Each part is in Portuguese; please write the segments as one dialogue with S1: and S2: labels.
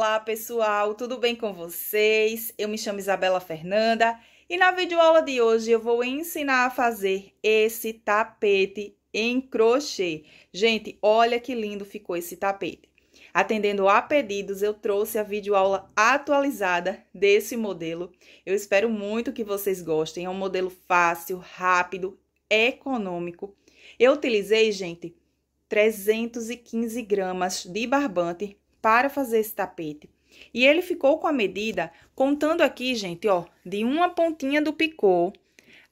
S1: Olá pessoal, tudo bem com vocês? Eu me chamo Isabela Fernanda e na videoaula de hoje eu vou ensinar a fazer esse tapete em crochê. Gente, olha que lindo ficou esse tapete. Atendendo a pedidos, eu trouxe a videoaula atualizada desse modelo. Eu espero muito que vocês gostem. É um modelo fácil, rápido, econômico. Eu utilizei, gente, 315 gramas de barbante para fazer esse tapete. E ele ficou com a medida, contando aqui, gente, ó, de uma pontinha do picô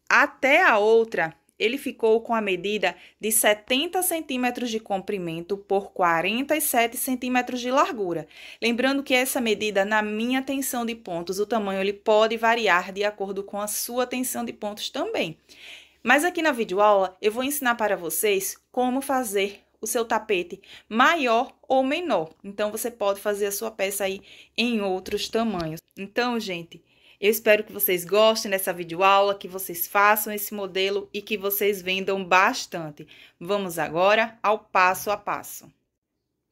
S1: até a outra, ele ficou com a medida de 70 centímetros de comprimento por 47 centímetros de largura. Lembrando que essa medida, na minha tensão de pontos, o tamanho ele pode variar de acordo com a sua tensão de pontos também. Mas aqui na videoaula eu vou ensinar para vocês como fazer o seu tapete maior ou menor. Então, você pode fazer a sua peça aí em outros tamanhos. Então, gente, eu espero que vocês gostem dessa videoaula, que vocês façam esse modelo e que vocês vendam bastante. Vamos agora ao passo a passo.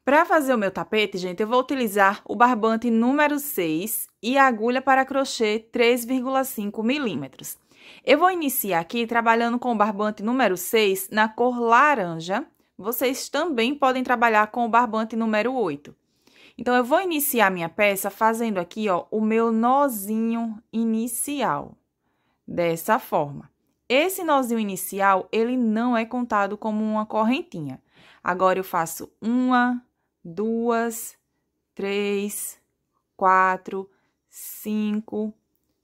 S1: Para fazer o meu tapete, gente, eu vou utilizar o barbante número 6 e a agulha para crochê 3,5 milímetros. Eu vou iniciar aqui trabalhando com o barbante número 6 na cor laranja vocês também podem trabalhar com o barbante número 8. Então, eu vou iniciar minha peça fazendo aqui, ó, o meu nozinho inicial, dessa forma. Esse nozinho inicial, ele não é contado como uma correntinha. Agora, eu faço uma, duas, três, quatro, cinco,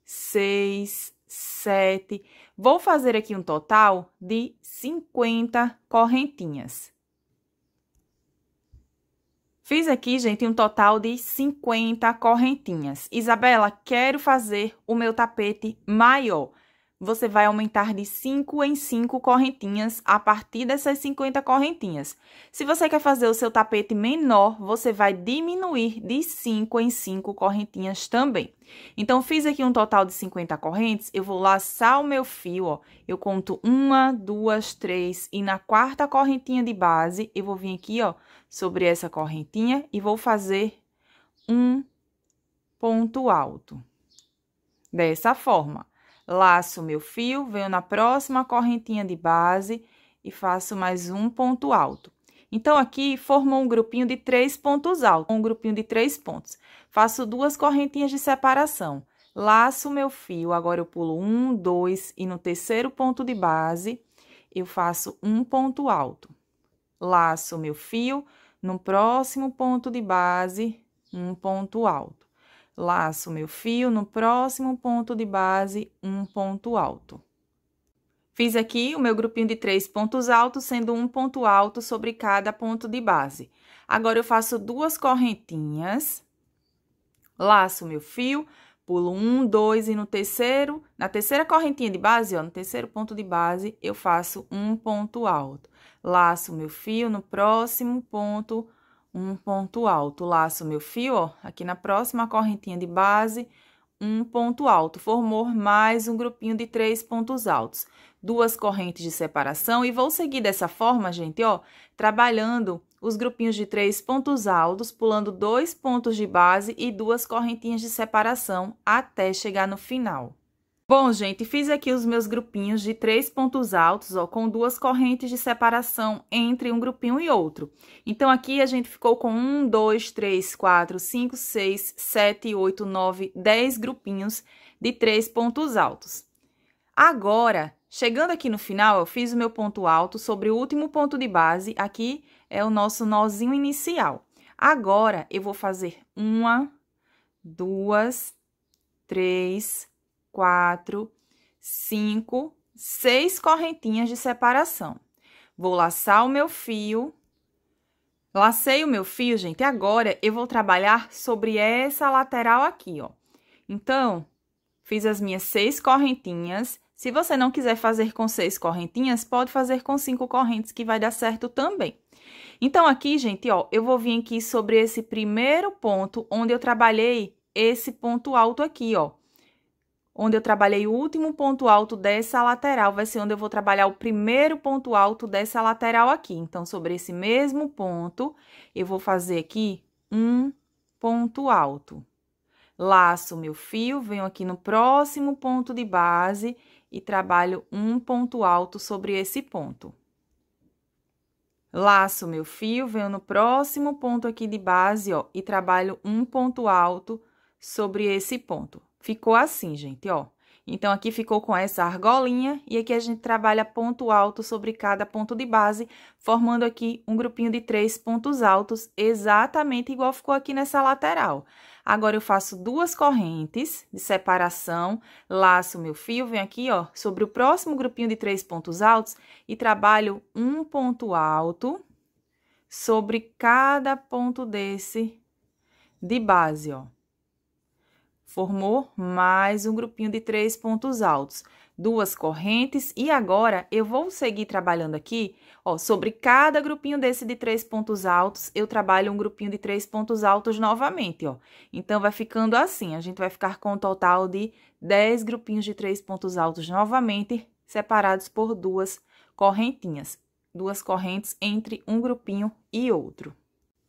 S1: seis, sete. Vou fazer aqui um total de 50 correntinhas. Fiz aqui, gente, um total de 50 correntinhas. Isabela, quero fazer o meu tapete maior você vai aumentar de 5 em 5 correntinhas a partir dessas 50 correntinhas. Se você quer fazer o seu tapete menor, você vai diminuir de 5 em 5 correntinhas também. Então, fiz aqui um total de 50 correntes, eu vou laçar o meu fio, ó, eu conto uma, duas, três, e na quarta correntinha de base, eu vou vir aqui, ó, sobre essa correntinha e vou fazer um ponto alto. Dessa forma laço meu fio, venho na próxima correntinha de base e faço mais um ponto alto. Então, aqui formou um grupinho de três pontos altos, um grupinho de três pontos. Faço duas correntinhas de separação. Laço meu fio, agora eu pulo um, dois e no terceiro ponto de base eu faço um ponto alto. Laço meu fio, no próximo ponto de base, um ponto alto. Laço meu fio no próximo ponto de base, um ponto alto. Fiz aqui o meu grupinho de três pontos altos, sendo um ponto alto sobre cada ponto de base. Agora, eu faço duas correntinhas, laço meu fio, pulo um, dois e no terceiro, na terceira correntinha de base, ó, no terceiro ponto de base, eu faço um ponto alto. Laço meu fio no próximo ponto um ponto alto. Laço meu fio, ó, aqui na próxima correntinha de base, um ponto alto. Formou mais um grupinho de três pontos altos. Duas correntes de separação e vou seguir dessa forma, gente, ó, trabalhando os grupinhos de três pontos altos, pulando dois pontos de base e duas correntinhas de separação até chegar no final. Bom, gente, fiz aqui os meus grupinhos de três pontos altos, ó, com duas correntes de separação entre um grupinho e outro. Então, aqui a gente ficou com um, dois, três, quatro, cinco, seis, sete, oito, nove, dez grupinhos de três pontos altos. Agora, chegando aqui no final, eu fiz o meu ponto alto sobre o último ponto de base, aqui é o nosso nozinho inicial. Agora, eu vou fazer uma, duas, três, quatro, cinco, seis correntinhas de separação. Vou laçar o meu fio. Lacei o meu fio, gente, agora eu vou trabalhar sobre essa lateral aqui, ó. Então, fiz as minhas seis correntinhas. Se você não quiser fazer com seis correntinhas, pode fazer com cinco correntes, que vai dar certo também. Então, aqui, gente, ó, eu vou vir aqui sobre esse primeiro ponto, onde eu trabalhei esse ponto alto aqui, ó onde eu trabalhei o último ponto alto dessa lateral, vai ser onde eu vou trabalhar o primeiro ponto alto dessa lateral aqui. Então, sobre esse mesmo ponto, eu vou fazer aqui um ponto alto. Laço meu fio, venho aqui no próximo ponto de base e trabalho um ponto alto sobre esse ponto. Laço meu fio, venho no próximo ponto aqui de base, ó, e trabalho um ponto alto sobre esse ponto. Ficou assim, gente, ó. Então, aqui ficou com essa argolinha e aqui a gente trabalha ponto alto sobre cada ponto de base, formando aqui um grupinho de três pontos altos, exatamente igual ficou aqui nessa lateral. Agora, eu faço duas correntes de separação, laço meu fio, venho aqui, ó, sobre o próximo grupinho de três pontos altos e trabalho um ponto alto sobre cada ponto desse de base, ó. Formou mais um grupinho de três pontos altos, duas correntes, e agora eu vou seguir trabalhando aqui, ó, sobre cada grupinho desse de três pontos altos, eu trabalho um grupinho de três pontos altos novamente, ó. Então, vai ficando assim, a gente vai ficar com um total de dez grupinhos de três pontos altos novamente, separados por duas correntinhas, duas correntes entre um grupinho e outro.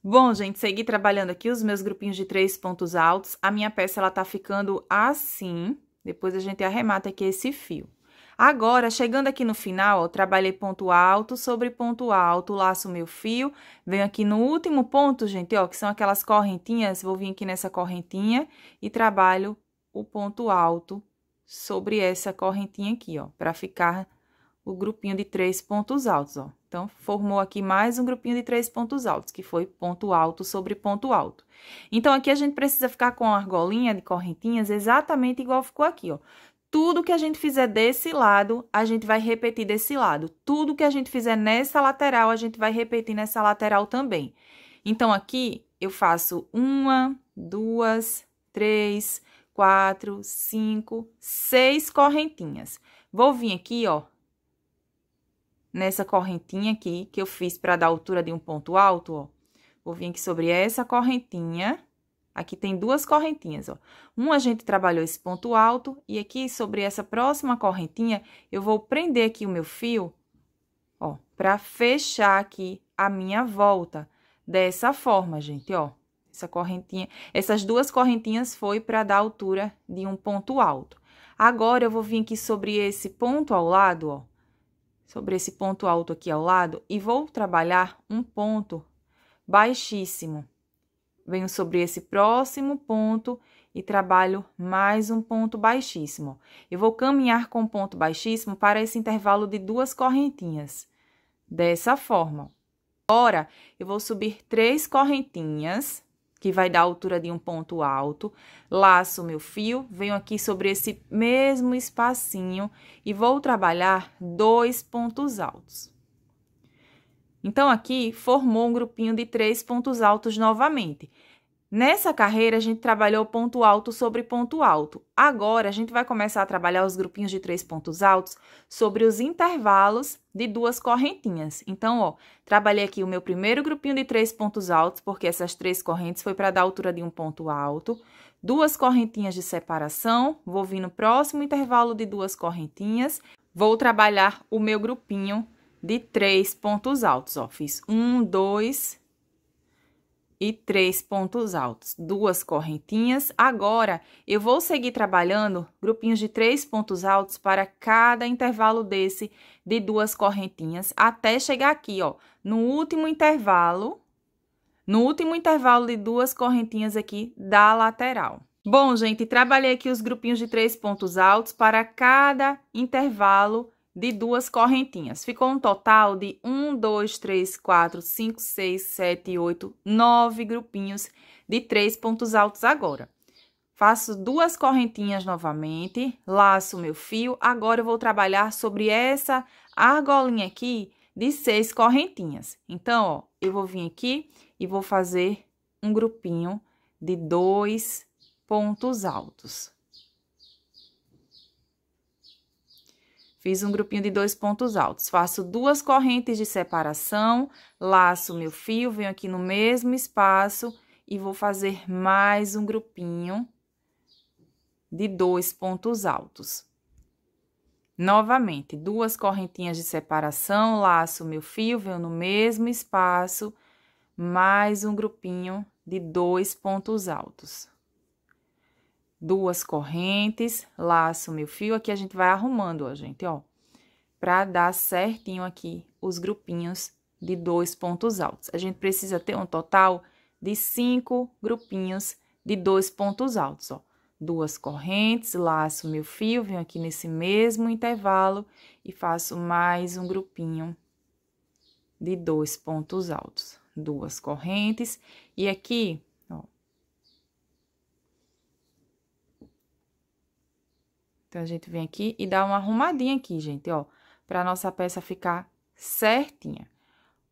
S1: Bom, gente, segui trabalhando aqui os meus grupinhos de três pontos altos. A minha peça, ela tá ficando assim. Depois a gente arremata aqui esse fio. Agora, chegando aqui no final, ó, trabalhei ponto alto sobre ponto alto, laço meu fio, venho aqui no último ponto, gente, ó, que são aquelas correntinhas, vou vir aqui nessa correntinha e trabalho o ponto alto sobre essa correntinha aqui, ó, para ficar o grupinho de três pontos altos, ó. Então, formou aqui mais um grupinho de três pontos altos, que foi ponto alto sobre ponto alto. Então, aqui a gente precisa ficar com a argolinha de correntinhas exatamente igual ficou aqui, ó. Tudo que a gente fizer desse lado, a gente vai repetir desse lado. Tudo que a gente fizer nessa lateral, a gente vai repetir nessa lateral também. Então, aqui eu faço uma, duas, três, quatro, cinco, seis correntinhas. Vou vir aqui, ó, nessa correntinha aqui que eu fiz para dar altura de um ponto alto, ó. Vou vir aqui sobre essa correntinha. Aqui tem duas correntinhas, ó. Uma a gente trabalhou esse ponto alto e aqui sobre essa próxima correntinha eu vou prender aqui o meu fio, ó, para fechar aqui a minha volta dessa forma, gente, ó. Essa correntinha, essas duas correntinhas foi para dar altura de um ponto alto. Agora eu vou vir aqui sobre esse ponto ao lado, ó sobre esse ponto alto aqui ao lado e vou trabalhar um ponto baixíssimo. Venho sobre esse próximo ponto e trabalho mais um ponto baixíssimo. Eu vou caminhar com ponto baixíssimo para esse intervalo de duas correntinhas, dessa forma. Agora, eu vou subir três correntinhas que vai dar a altura de um ponto alto, laço meu fio, venho aqui sobre esse mesmo espacinho e vou trabalhar dois pontos altos. Então, aqui formou um grupinho de três pontos altos novamente. Nessa carreira, a gente trabalhou ponto alto sobre ponto alto. Agora, a gente vai começar a trabalhar os grupinhos de três pontos altos sobre os intervalos de duas correntinhas. Então, ó, trabalhei aqui o meu primeiro grupinho de três pontos altos, porque essas três correntes foi para dar altura de um ponto alto. Duas correntinhas de separação, vou vir no próximo intervalo de duas correntinhas. Vou trabalhar o meu grupinho de três pontos altos, ó. Fiz um, dois, e três pontos altos, duas correntinhas. Agora, eu vou seguir trabalhando grupinhos de três pontos altos para cada intervalo desse de duas correntinhas, até chegar aqui, ó, no último intervalo, no último intervalo de duas correntinhas aqui da lateral. Bom, gente, trabalhei aqui os grupinhos de três pontos altos para cada intervalo de duas correntinhas. Ficou um total de um, dois, três, quatro, cinco, seis, sete, oito, nove grupinhos de três pontos altos agora. Faço duas correntinhas novamente, laço meu fio. Agora, eu vou trabalhar sobre essa argolinha aqui de seis correntinhas. Então, ó, eu vou vir aqui e vou fazer um grupinho de dois pontos altos. Fiz um grupinho de dois pontos altos. Faço duas correntes de separação, laço meu fio, venho aqui no mesmo espaço e vou fazer mais um grupinho de dois pontos altos. Novamente, duas correntinhas de separação, laço meu fio, venho no mesmo espaço, mais um grupinho de dois pontos altos duas correntes, laço meu fio, aqui a gente vai arrumando, ó, gente, ó, pra dar certinho aqui os grupinhos de dois pontos altos. A gente precisa ter um total de cinco grupinhos de dois pontos altos, ó. Duas correntes, laço meu fio, venho aqui nesse mesmo intervalo e faço mais um grupinho de dois pontos altos. Duas correntes, e aqui Então, a gente vem aqui e dá uma arrumadinha aqui, gente, ó, pra nossa peça ficar certinha.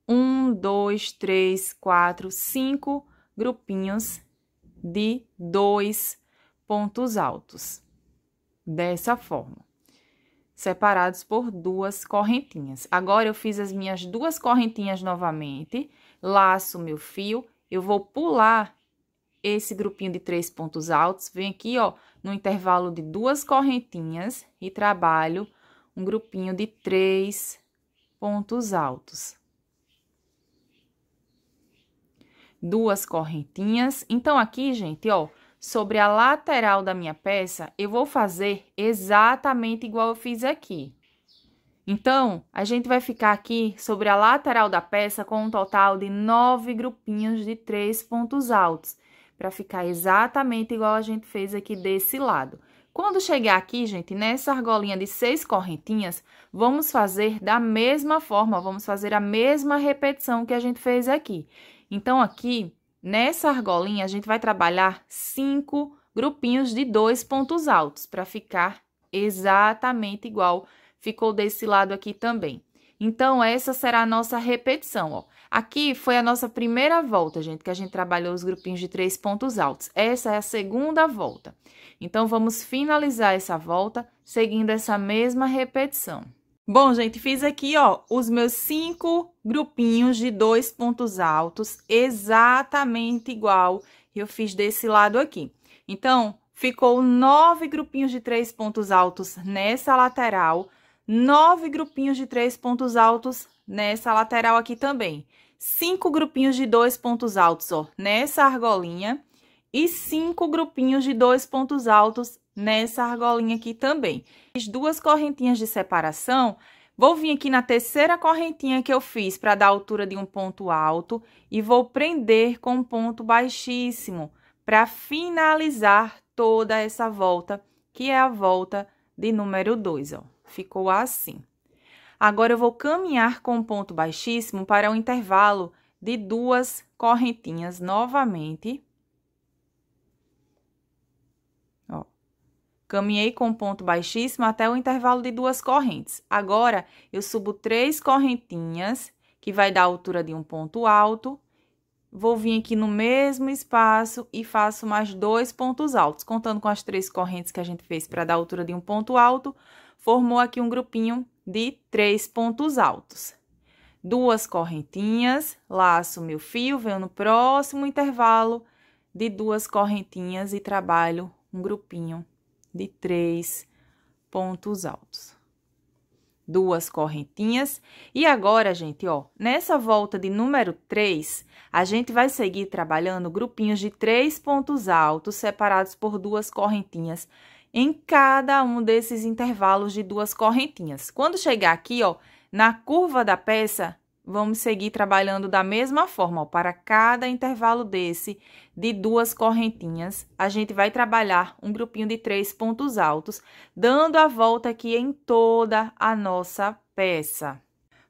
S1: Um, dois, três, quatro, cinco grupinhos de dois pontos altos. Dessa forma. Separados por duas correntinhas. Agora, eu fiz as minhas duas correntinhas novamente, laço meu fio, eu vou pular esse grupinho de três pontos altos, venho aqui, ó, no intervalo de duas correntinhas e trabalho um grupinho de três pontos altos. Duas correntinhas. Então, aqui, gente, ó, sobre a lateral da minha peça, eu vou fazer exatamente igual eu fiz aqui. Então, a gente vai ficar aqui sobre a lateral da peça com um total de nove grupinhos de três pontos altos para ficar exatamente igual a gente fez aqui desse lado. Quando chegar aqui, gente, nessa argolinha de seis correntinhas, vamos fazer da mesma forma, vamos fazer a mesma repetição que a gente fez aqui. Então, aqui, nessa argolinha, a gente vai trabalhar cinco grupinhos de dois pontos altos, para ficar exatamente igual ficou desse lado aqui também. Então, essa será a nossa repetição, ó. Aqui foi a nossa primeira volta, gente, que a gente trabalhou os grupinhos de três pontos altos. Essa é a segunda volta. Então, vamos finalizar essa volta seguindo essa mesma repetição. Bom, gente, fiz aqui, ó, os meus cinco grupinhos de dois pontos altos, exatamente igual que eu fiz desse lado aqui. Então, ficou nove grupinhos de três pontos altos nessa lateral, nove grupinhos de três pontos altos nessa lateral aqui também cinco grupinhos de dois pontos altos, ó, nessa argolinha e cinco grupinhos de dois pontos altos nessa argolinha aqui também. As duas correntinhas de separação, vou vir aqui na terceira correntinha que eu fiz para dar a altura de um ponto alto e vou prender com um ponto baixíssimo para finalizar toda essa volta, que é a volta de número 2, ó. Ficou assim. Agora eu vou caminhar com um ponto baixíssimo para o um intervalo de duas correntinhas novamente. Ó, caminhei com ponto baixíssimo até o intervalo de duas correntes. Agora, eu subo três correntinhas, que vai dar a altura de um ponto alto. Vou vir aqui no mesmo espaço e faço mais dois pontos altos, contando com as três correntes que a gente fez para dar a altura de um ponto alto formou aqui um grupinho de três pontos altos. Duas correntinhas, laço meu fio, venho no próximo intervalo de duas correntinhas e trabalho um grupinho de três pontos altos. Duas correntinhas. E agora, gente, ó, nessa volta de número 3, a gente vai seguir trabalhando grupinhos de três pontos altos separados por duas correntinhas em cada um desses intervalos de duas correntinhas. Quando chegar aqui, ó, na curva da peça, vamos seguir trabalhando da mesma forma, ó, para cada intervalo desse de duas correntinhas, a gente vai trabalhar um grupinho de três pontos altos, dando a volta aqui em toda a nossa peça.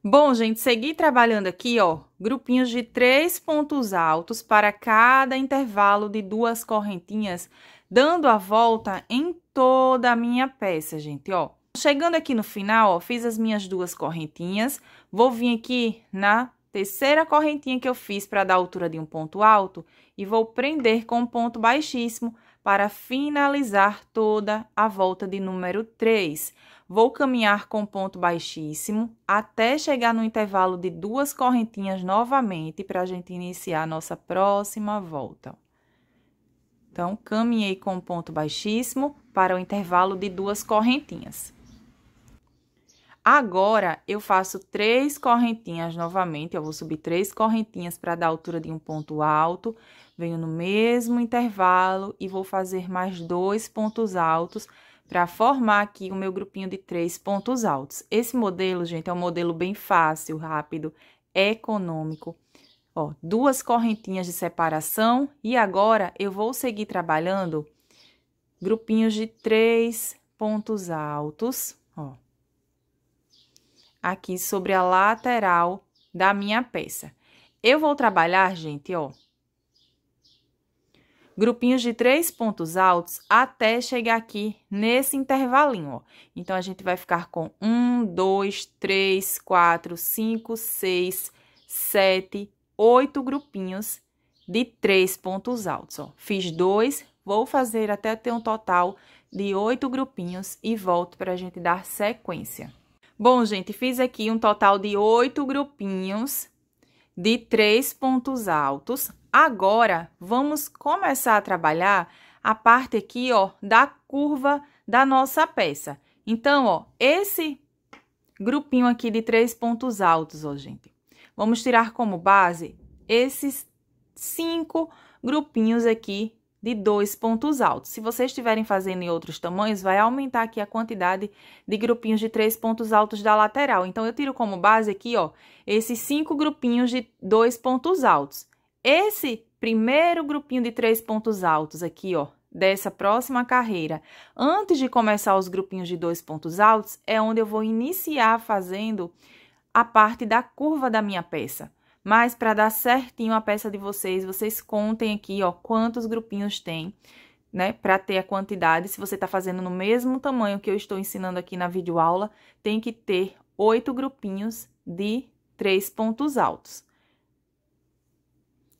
S1: Bom, gente, seguir trabalhando aqui, ó, grupinhos de três pontos altos para cada intervalo de duas correntinhas, dando a volta em toda a minha peça, gente, ó. Chegando aqui no final, ó, fiz as minhas duas correntinhas, vou vir aqui na terceira correntinha que eu fiz para dar a altura de um ponto alto e vou prender com um ponto baixíssimo para finalizar toda a volta de número 3. Vou caminhar com ponto baixíssimo até chegar no intervalo de duas correntinhas novamente para a gente iniciar a nossa próxima volta. Então, caminhei com um ponto baixíssimo para o intervalo de duas correntinhas. Agora, eu faço três correntinhas novamente, eu vou subir três correntinhas para dar a altura de um ponto alto, venho no mesmo intervalo e vou fazer mais dois pontos altos para formar aqui o meu grupinho de três pontos altos. Esse modelo, gente, é um modelo bem fácil, rápido, econômico Ó, duas correntinhas de separação e agora eu vou seguir trabalhando grupinhos de três pontos altos, ó. Aqui sobre a lateral da minha peça. Eu vou trabalhar, gente, ó. Grupinhos de três pontos altos até chegar aqui nesse intervalinho, ó. Então, a gente vai ficar com um, dois, três, quatro, cinco, seis, sete, oito grupinhos de três pontos altos. Ó. Fiz dois, vou fazer até ter um total de oito grupinhos e volto para a gente dar sequência. Bom, gente, fiz aqui um total de oito grupinhos de três pontos altos. Agora, vamos começar a trabalhar a parte aqui, ó, da curva da nossa peça. Então, ó, esse grupinho aqui de três pontos altos, ó, gente. Vamos tirar como base esses cinco grupinhos aqui de dois pontos altos. Se vocês estiverem fazendo em outros tamanhos, vai aumentar aqui a quantidade de grupinhos de três pontos altos da lateral. Então, eu tiro como base aqui, ó, esses cinco grupinhos de dois pontos altos. Esse primeiro grupinho de três pontos altos aqui, ó, dessa próxima carreira, antes de começar os grupinhos de dois pontos altos, é onde eu vou iniciar fazendo a parte da curva da minha peça. Mas para dar certinho a peça de vocês, vocês contem aqui, ó, quantos grupinhos tem, né? Para ter a quantidade, se você está fazendo no mesmo tamanho que eu estou ensinando aqui na videoaula, tem que ter oito grupinhos de três pontos altos.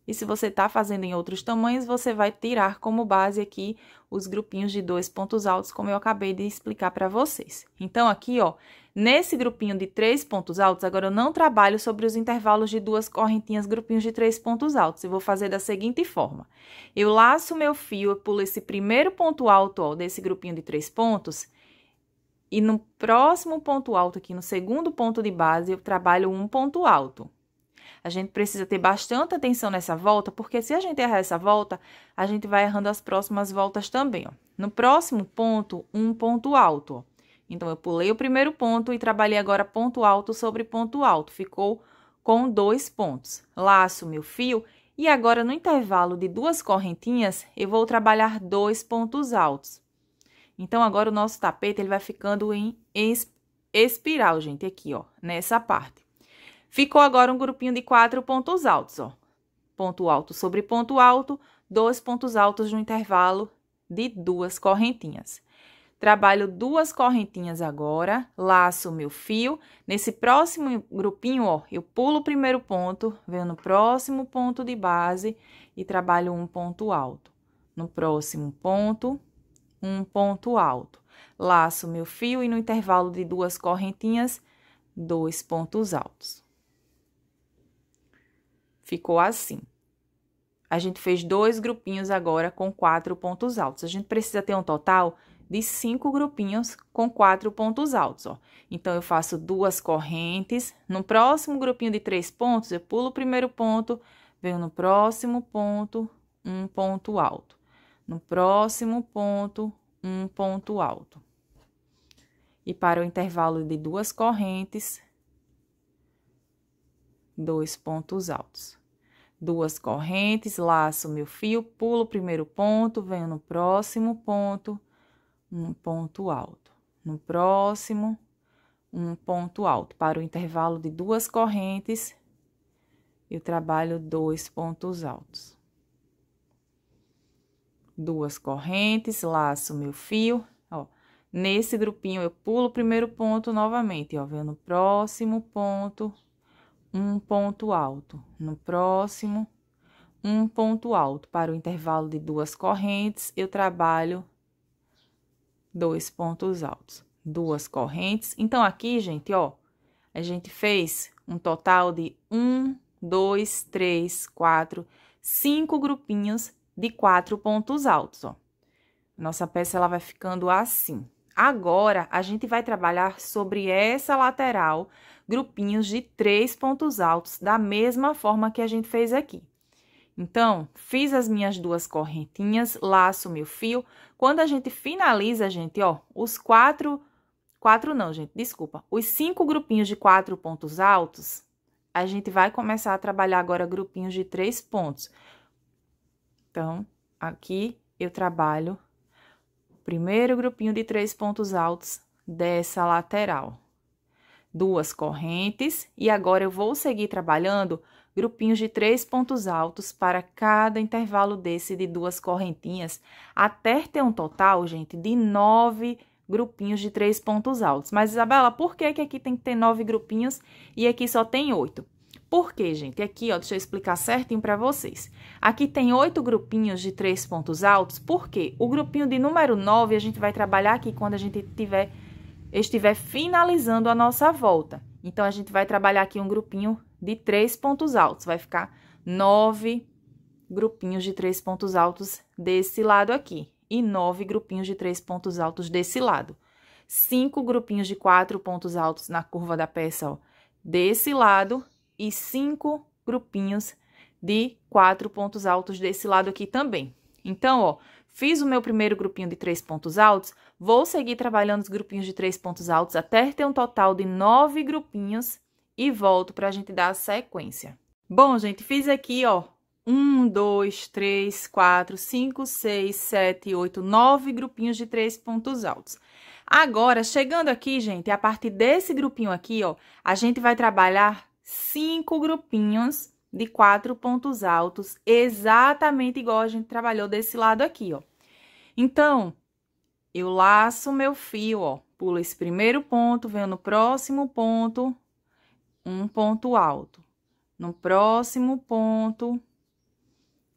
S1: E se você está fazendo em outros tamanhos, você vai tirar como base aqui os grupinhos de dois pontos altos, como eu acabei de explicar para vocês. Então, aqui, ó, nesse grupinho de três pontos altos, agora eu não trabalho sobre os intervalos de duas correntinhas, grupinhos de três pontos altos. Eu vou fazer da seguinte forma. Eu laço meu fio, eu pulo esse primeiro ponto alto, ó, desse grupinho de três pontos, e no próximo ponto alto aqui, no segundo ponto de base, eu trabalho um ponto alto. A gente precisa ter bastante atenção nessa volta, porque se a gente errar essa volta, a gente vai errando as próximas voltas também. Ó. No próximo ponto, um ponto alto. Ó. Então, eu pulei o primeiro ponto e trabalhei agora ponto alto sobre ponto alto. Ficou com dois pontos. Laço meu fio e agora, no intervalo de duas correntinhas, eu vou trabalhar dois pontos altos. Então, agora o nosso tapete ele vai ficando em espiral, gente, aqui, ó, nessa parte. Ficou agora um grupinho de quatro pontos altos, ó. Ponto alto sobre ponto alto, dois pontos altos no intervalo de duas correntinhas. Trabalho duas correntinhas agora, laço meu fio. Nesse próximo grupinho, ó, eu pulo o primeiro ponto, venho no próximo ponto de base e trabalho um ponto alto. No próximo ponto, um ponto alto. Laço meu fio e no intervalo de duas correntinhas, dois pontos altos ficou assim. A gente fez dois grupinhos agora com quatro pontos altos. A gente precisa ter um total de cinco grupinhos com quatro pontos altos. Ó. Então, eu faço duas correntes. No próximo grupinho de três pontos, eu pulo o primeiro ponto, venho no próximo ponto, um ponto alto. No próximo ponto, um ponto alto. E para o intervalo de duas correntes, dois pontos altos duas correntes, laço meu fio, pulo o primeiro ponto, venho no próximo ponto, um ponto alto. No próximo, um ponto alto. Para o intervalo de duas correntes, eu trabalho dois pontos altos. Duas correntes, laço meu fio, ó. Nesse grupinho, eu pulo o primeiro ponto novamente, ó. Venho no próximo ponto, um ponto alto. No próximo, um ponto alto. Para o intervalo de duas correntes, eu trabalho dois pontos altos. Duas correntes. Então, aqui, gente, ó, a gente fez um total de um, dois, três, quatro, cinco grupinhos de quatro pontos altos, ó. Nossa peça, ela vai ficando assim. Agora, a gente vai trabalhar sobre essa lateral grupinhos de três pontos altos, da mesma forma que a gente fez aqui. Então, fiz as minhas duas correntinhas, laço meu fio. Quando a gente finaliza, gente, ó, os quatro... Quatro não, gente, desculpa. Os cinco grupinhos de quatro pontos altos, a gente vai começar a trabalhar agora grupinhos de três pontos. Então, aqui eu trabalho o primeiro grupinho de três pontos altos dessa lateral duas correntes e agora eu vou seguir trabalhando grupinhos de três pontos altos para cada intervalo desse de duas correntinhas, até ter um total, gente, de nove grupinhos de três pontos altos. Mas, Isabela, por que, que aqui tem que ter nove grupinhos e aqui só tem oito? Por quê, gente? Aqui, ó, deixa eu explicar certinho para vocês. Aqui tem oito grupinhos de três pontos altos, por quê? o grupinho de número 9 a gente vai trabalhar aqui quando a gente tiver estiver finalizando a nossa volta. Então, a gente vai trabalhar aqui um grupinho de três pontos altos. Vai ficar nove grupinhos de três pontos altos desse lado aqui. E nove grupinhos de três pontos altos desse lado. Cinco grupinhos de quatro pontos altos na curva da peça, ó, desse lado. E cinco grupinhos de quatro pontos altos desse lado aqui também. Então, ó, Fiz o meu primeiro grupinho de três pontos altos, vou seguir trabalhando os grupinhos de três pontos altos até ter um total de nove grupinhos e volto para a gente dar a sequência. Bom, gente, fiz aqui, ó, um, dois, três, quatro, cinco, seis, sete, oito, nove grupinhos de três pontos altos. Agora, chegando aqui, gente, a partir desse grupinho aqui, ó, a gente vai trabalhar cinco grupinhos de quatro pontos altos, exatamente igual a gente trabalhou desse lado aqui, ó. Então, eu laço meu fio, ó, pulo esse primeiro ponto, venho no próximo ponto, um ponto alto. No próximo ponto,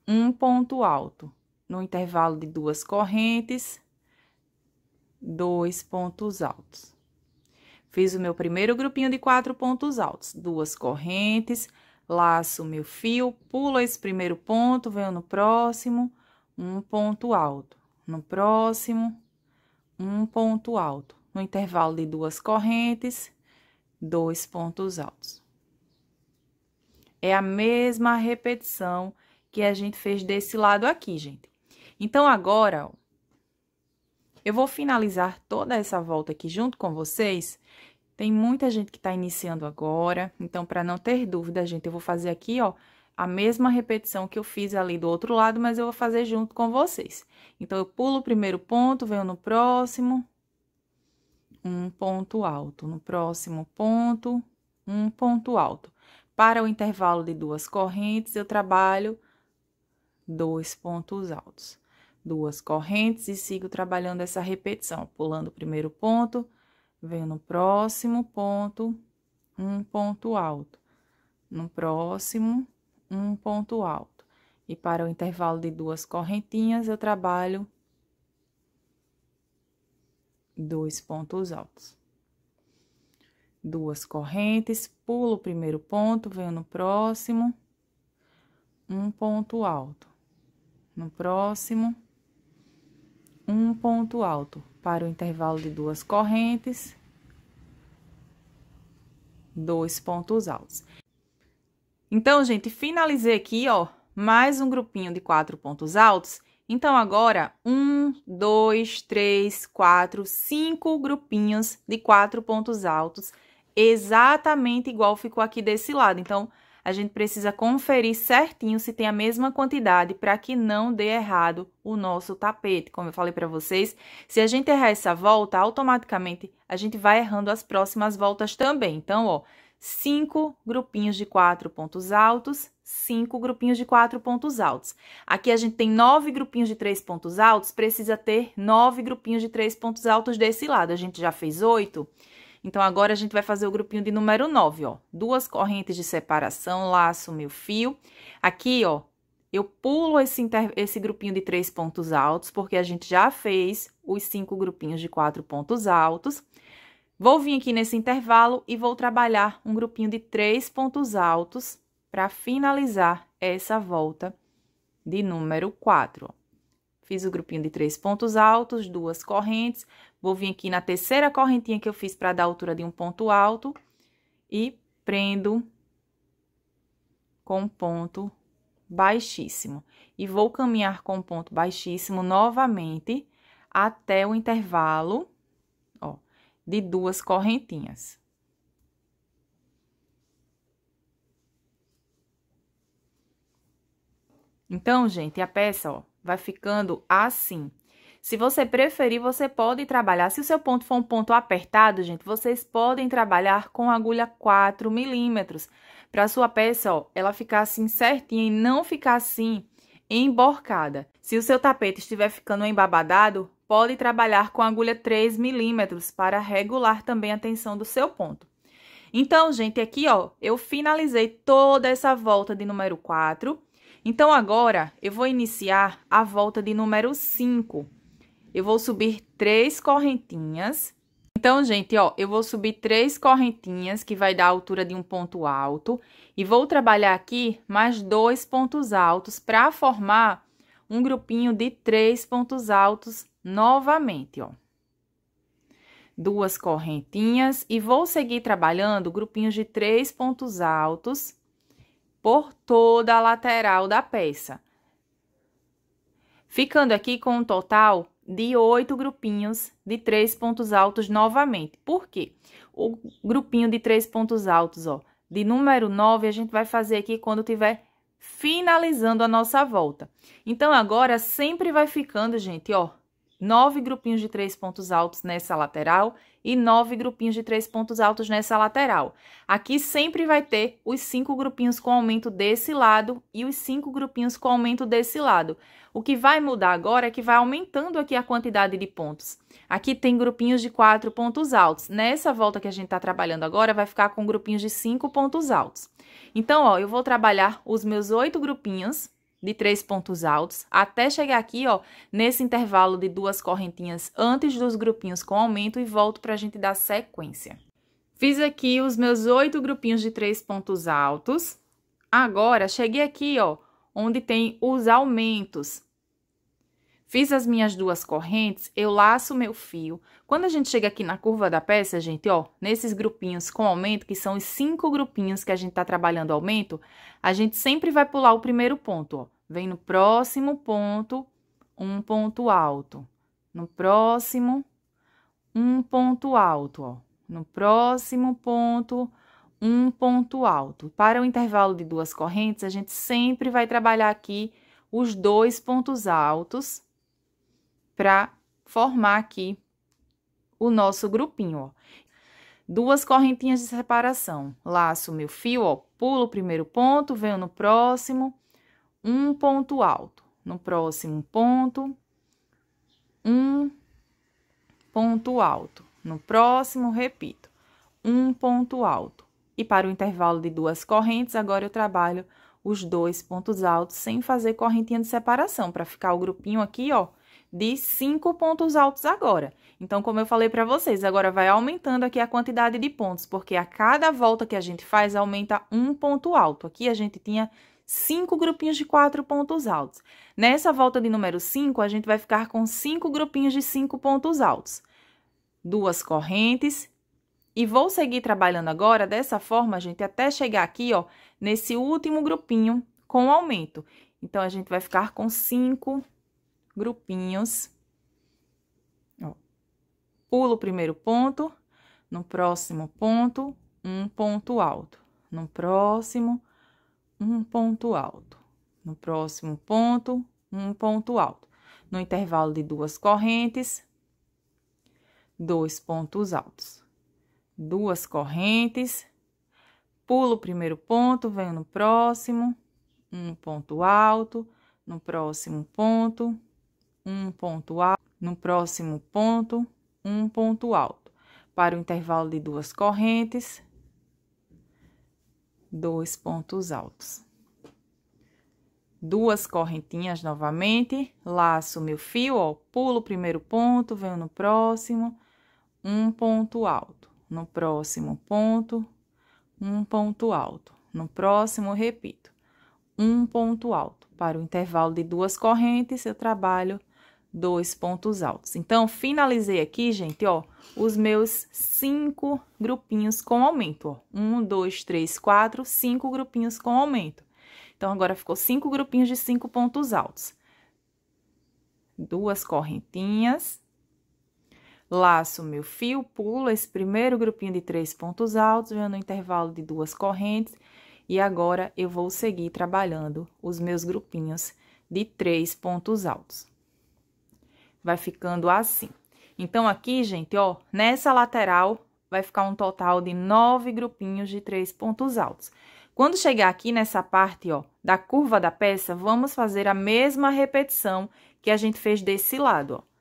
S1: um ponto alto. No intervalo de duas correntes, dois pontos altos. Fiz o meu primeiro grupinho de quatro pontos altos, duas correntes, laço meu fio, pulo esse primeiro ponto, venho no próximo, um ponto alto. No próximo, um ponto alto. No intervalo de duas correntes, dois pontos altos. É a mesma repetição que a gente fez desse lado aqui, gente. Então, agora, ó, eu vou finalizar toda essa volta aqui junto com vocês tem muita gente que está iniciando agora, então para não ter dúvida, gente, eu vou fazer aqui, ó, a mesma repetição que eu fiz ali do outro lado, mas eu vou fazer junto com vocês. Então, eu pulo o primeiro ponto, venho no próximo, um ponto alto. No próximo ponto, um ponto alto. Para o intervalo de duas correntes, eu trabalho dois pontos altos. Duas correntes e sigo trabalhando essa repetição, pulando o primeiro ponto, Vem no próximo ponto, um ponto alto. No próximo, um ponto alto. E para o intervalo de duas correntinhas, eu trabalho dois pontos altos. Duas correntes, pulo o primeiro ponto, venho no próximo, um ponto alto. No próximo, um ponto alto para o intervalo de duas correntes, dois pontos altos. Então, gente, finalizei aqui, ó, mais um grupinho de quatro pontos altos. Então, agora, um, dois, três, quatro, cinco grupinhos de quatro pontos altos, exatamente igual ficou aqui desse lado. Então, a gente precisa conferir certinho se tem a mesma quantidade para que não dê errado o nosso tapete. Como eu falei para vocês, se a gente errar essa volta, automaticamente a gente vai errando as próximas voltas também. Então, ó, cinco grupinhos de quatro pontos altos, cinco grupinhos de quatro pontos altos. Aqui a gente tem nove grupinhos de três pontos altos, precisa ter nove grupinhos de três pontos altos desse lado. A gente já fez oito, então, agora a gente vai fazer o grupinho de número 9, ó. Duas correntes de separação, laço, meu fio. Aqui, ó, eu pulo esse, inter... esse grupinho de três pontos altos, porque a gente já fez os cinco grupinhos de quatro pontos altos. Vou vir aqui nesse intervalo e vou trabalhar um grupinho de três pontos altos para finalizar essa volta de número 4. Fiz o grupinho de três pontos altos, duas correntes, Vou vir aqui na terceira correntinha que eu fiz para dar a altura de um ponto alto e prendo com ponto baixíssimo. E vou caminhar com ponto baixíssimo novamente até o intervalo, ó, de duas correntinhas. Então, gente, a peça, ó, vai ficando assim. Se você preferir, você pode trabalhar. Se o seu ponto for um ponto apertado, gente, vocês podem trabalhar com agulha 4 milímetros. Para sua peça, ó, ela ficar assim certinha e não ficar assim emborcada. Se o seu tapete estiver ficando embabadado, pode trabalhar com agulha 3 milímetros para regular também a tensão do seu ponto. Então, gente, aqui, ó, eu finalizei toda essa volta de número 4. Então, agora, eu vou iniciar a volta de número 5 eu vou subir três correntinhas. Então, gente, ó, eu vou subir três correntinhas, que vai dar a altura de um ponto alto. E vou trabalhar aqui mais dois pontos altos para formar um grupinho de três pontos altos novamente, ó. Duas correntinhas e vou seguir trabalhando grupinhos de três pontos altos por toda a lateral da peça. Ficando aqui com um total de oito grupinhos de três pontos altos novamente. Por quê? O grupinho de três pontos altos, ó, de número 9, a gente vai fazer aqui quando tiver finalizando a nossa volta. Então, agora, sempre vai ficando, gente, ó, nove grupinhos de três pontos altos nessa lateral e nove grupinhos de três pontos altos nessa lateral. Aqui sempre vai ter os cinco grupinhos com aumento desse lado e os cinco grupinhos com aumento desse lado. O que vai mudar agora é que vai aumentando aqui a quantidade de pontos. Aqui tem grupinhos de quatro pontos altos. Nessa volta que a gente está trabalhando agora, vai ficar com grupinhos de cinco pontos altos. Então, ó, eu vou trabalhar os meus oito grupinhos de três pontos altos, até chegar aqui, ó, nesse intervalo de duas correntinhas antes dos grupinhos com aumento e volto para a gente dar sequência. Fiz aqui os meus oito grupinhos de três pontos altos. Agora, cheguei aqui, ó, onde tem os aumentos. Fiz as minhas duas correntes, eu laço meu fio. Quando a gente chega aqui na curva da peça, gente, ó, nesses grupinhos com aumento, que são os cinco grupinhos que a gente tá trabalhando aumento, a gente sempre vai pular o primeiro ponto, ó. Vem no próximo ponto um ponto alto. No próximo, um ponto alto, ó. No próximo ponto, um ponto alto. Para o intervalo de duas correntes, a gente sempre vai trabalhar aqui os dois pontos altos para formar aqui o nosso grupinho, ó. Duas correntinhas de separação. Laço meu fio, ó, pulo o primeiro ponto, venho no próximo, um ponto alto. No próximo ponto, um ponto alto. No próximo, repito, um ponto alto. E para o intervalo de duas correntes, agora eu trabalho os dois pontos altos sem fazer correntinha de separação, para ficar o grupinho aqui, ó, de cinco pontos altos agora. Então, como eu falei para vocês, agora vai aumentando aqui a quantidade de pontos, porque a cada volta que a gente faz, aumenta um ponto alto. Aqui a gente tinha cinco grupinhos de quatro pontos altos. Nessa volta de número 5, a gente vai ficar com cinco grupinhos de cinco pontos altos. Duas correntes. E vou seguir trabalhando agora dessa forma, gente, até chegar aqui, ó, nesse último grupinho com aumento. Então, a gente vai ficar com cinco grupinhos. Ó, pulo o primeiro ponto, no próximo ponto, um ponto alto. No próximo, um ponto alto. No próximo ponto, um ponto alto. No intervalo de duas correntes, dois pontos altos. Duas correntes, pulo o primeiro ponto, venho no próximo, um ponto alto. No próximo ponto, um ponto alto. No próximo ponto, um ponto alto. Para o intervalo de duas correntes, dois pontos altos. Duas correntinhas novamente, laço meu fio, ó, pulo o primeiro ponto, venho no próximo, um ponto alto. No próximo ponto, um ponto alto. No próximo, repito, um ponto alto. Para o intervalo de duas correntes, eu trabalho dois pontos altos. Então, finalizei aqui, gente, ó, os meus cinco grupinhos com aumento, ó. Um, dois, três, quatro, cinco grupinhos com aumento. Então, agora ficou cinco grupinhos de cinco pontos altos. Duas correntinhas. Laço meu fio, pulo esse primeiro grupinho de três pontos altos, já no intervalo de duas correntes. E agora, eu vou seguir trabalhando os meus grupinhos de três pontos altos vai ficando assim. Então, aqui, gente, ó, nessa lateral vai ficar um total de nove grupinhos de três pontos altos. Quando chegar aqui nessa parte, ó, da curva da peça, vamos fazer a mesma repetição que a gente fez desse lado, ó.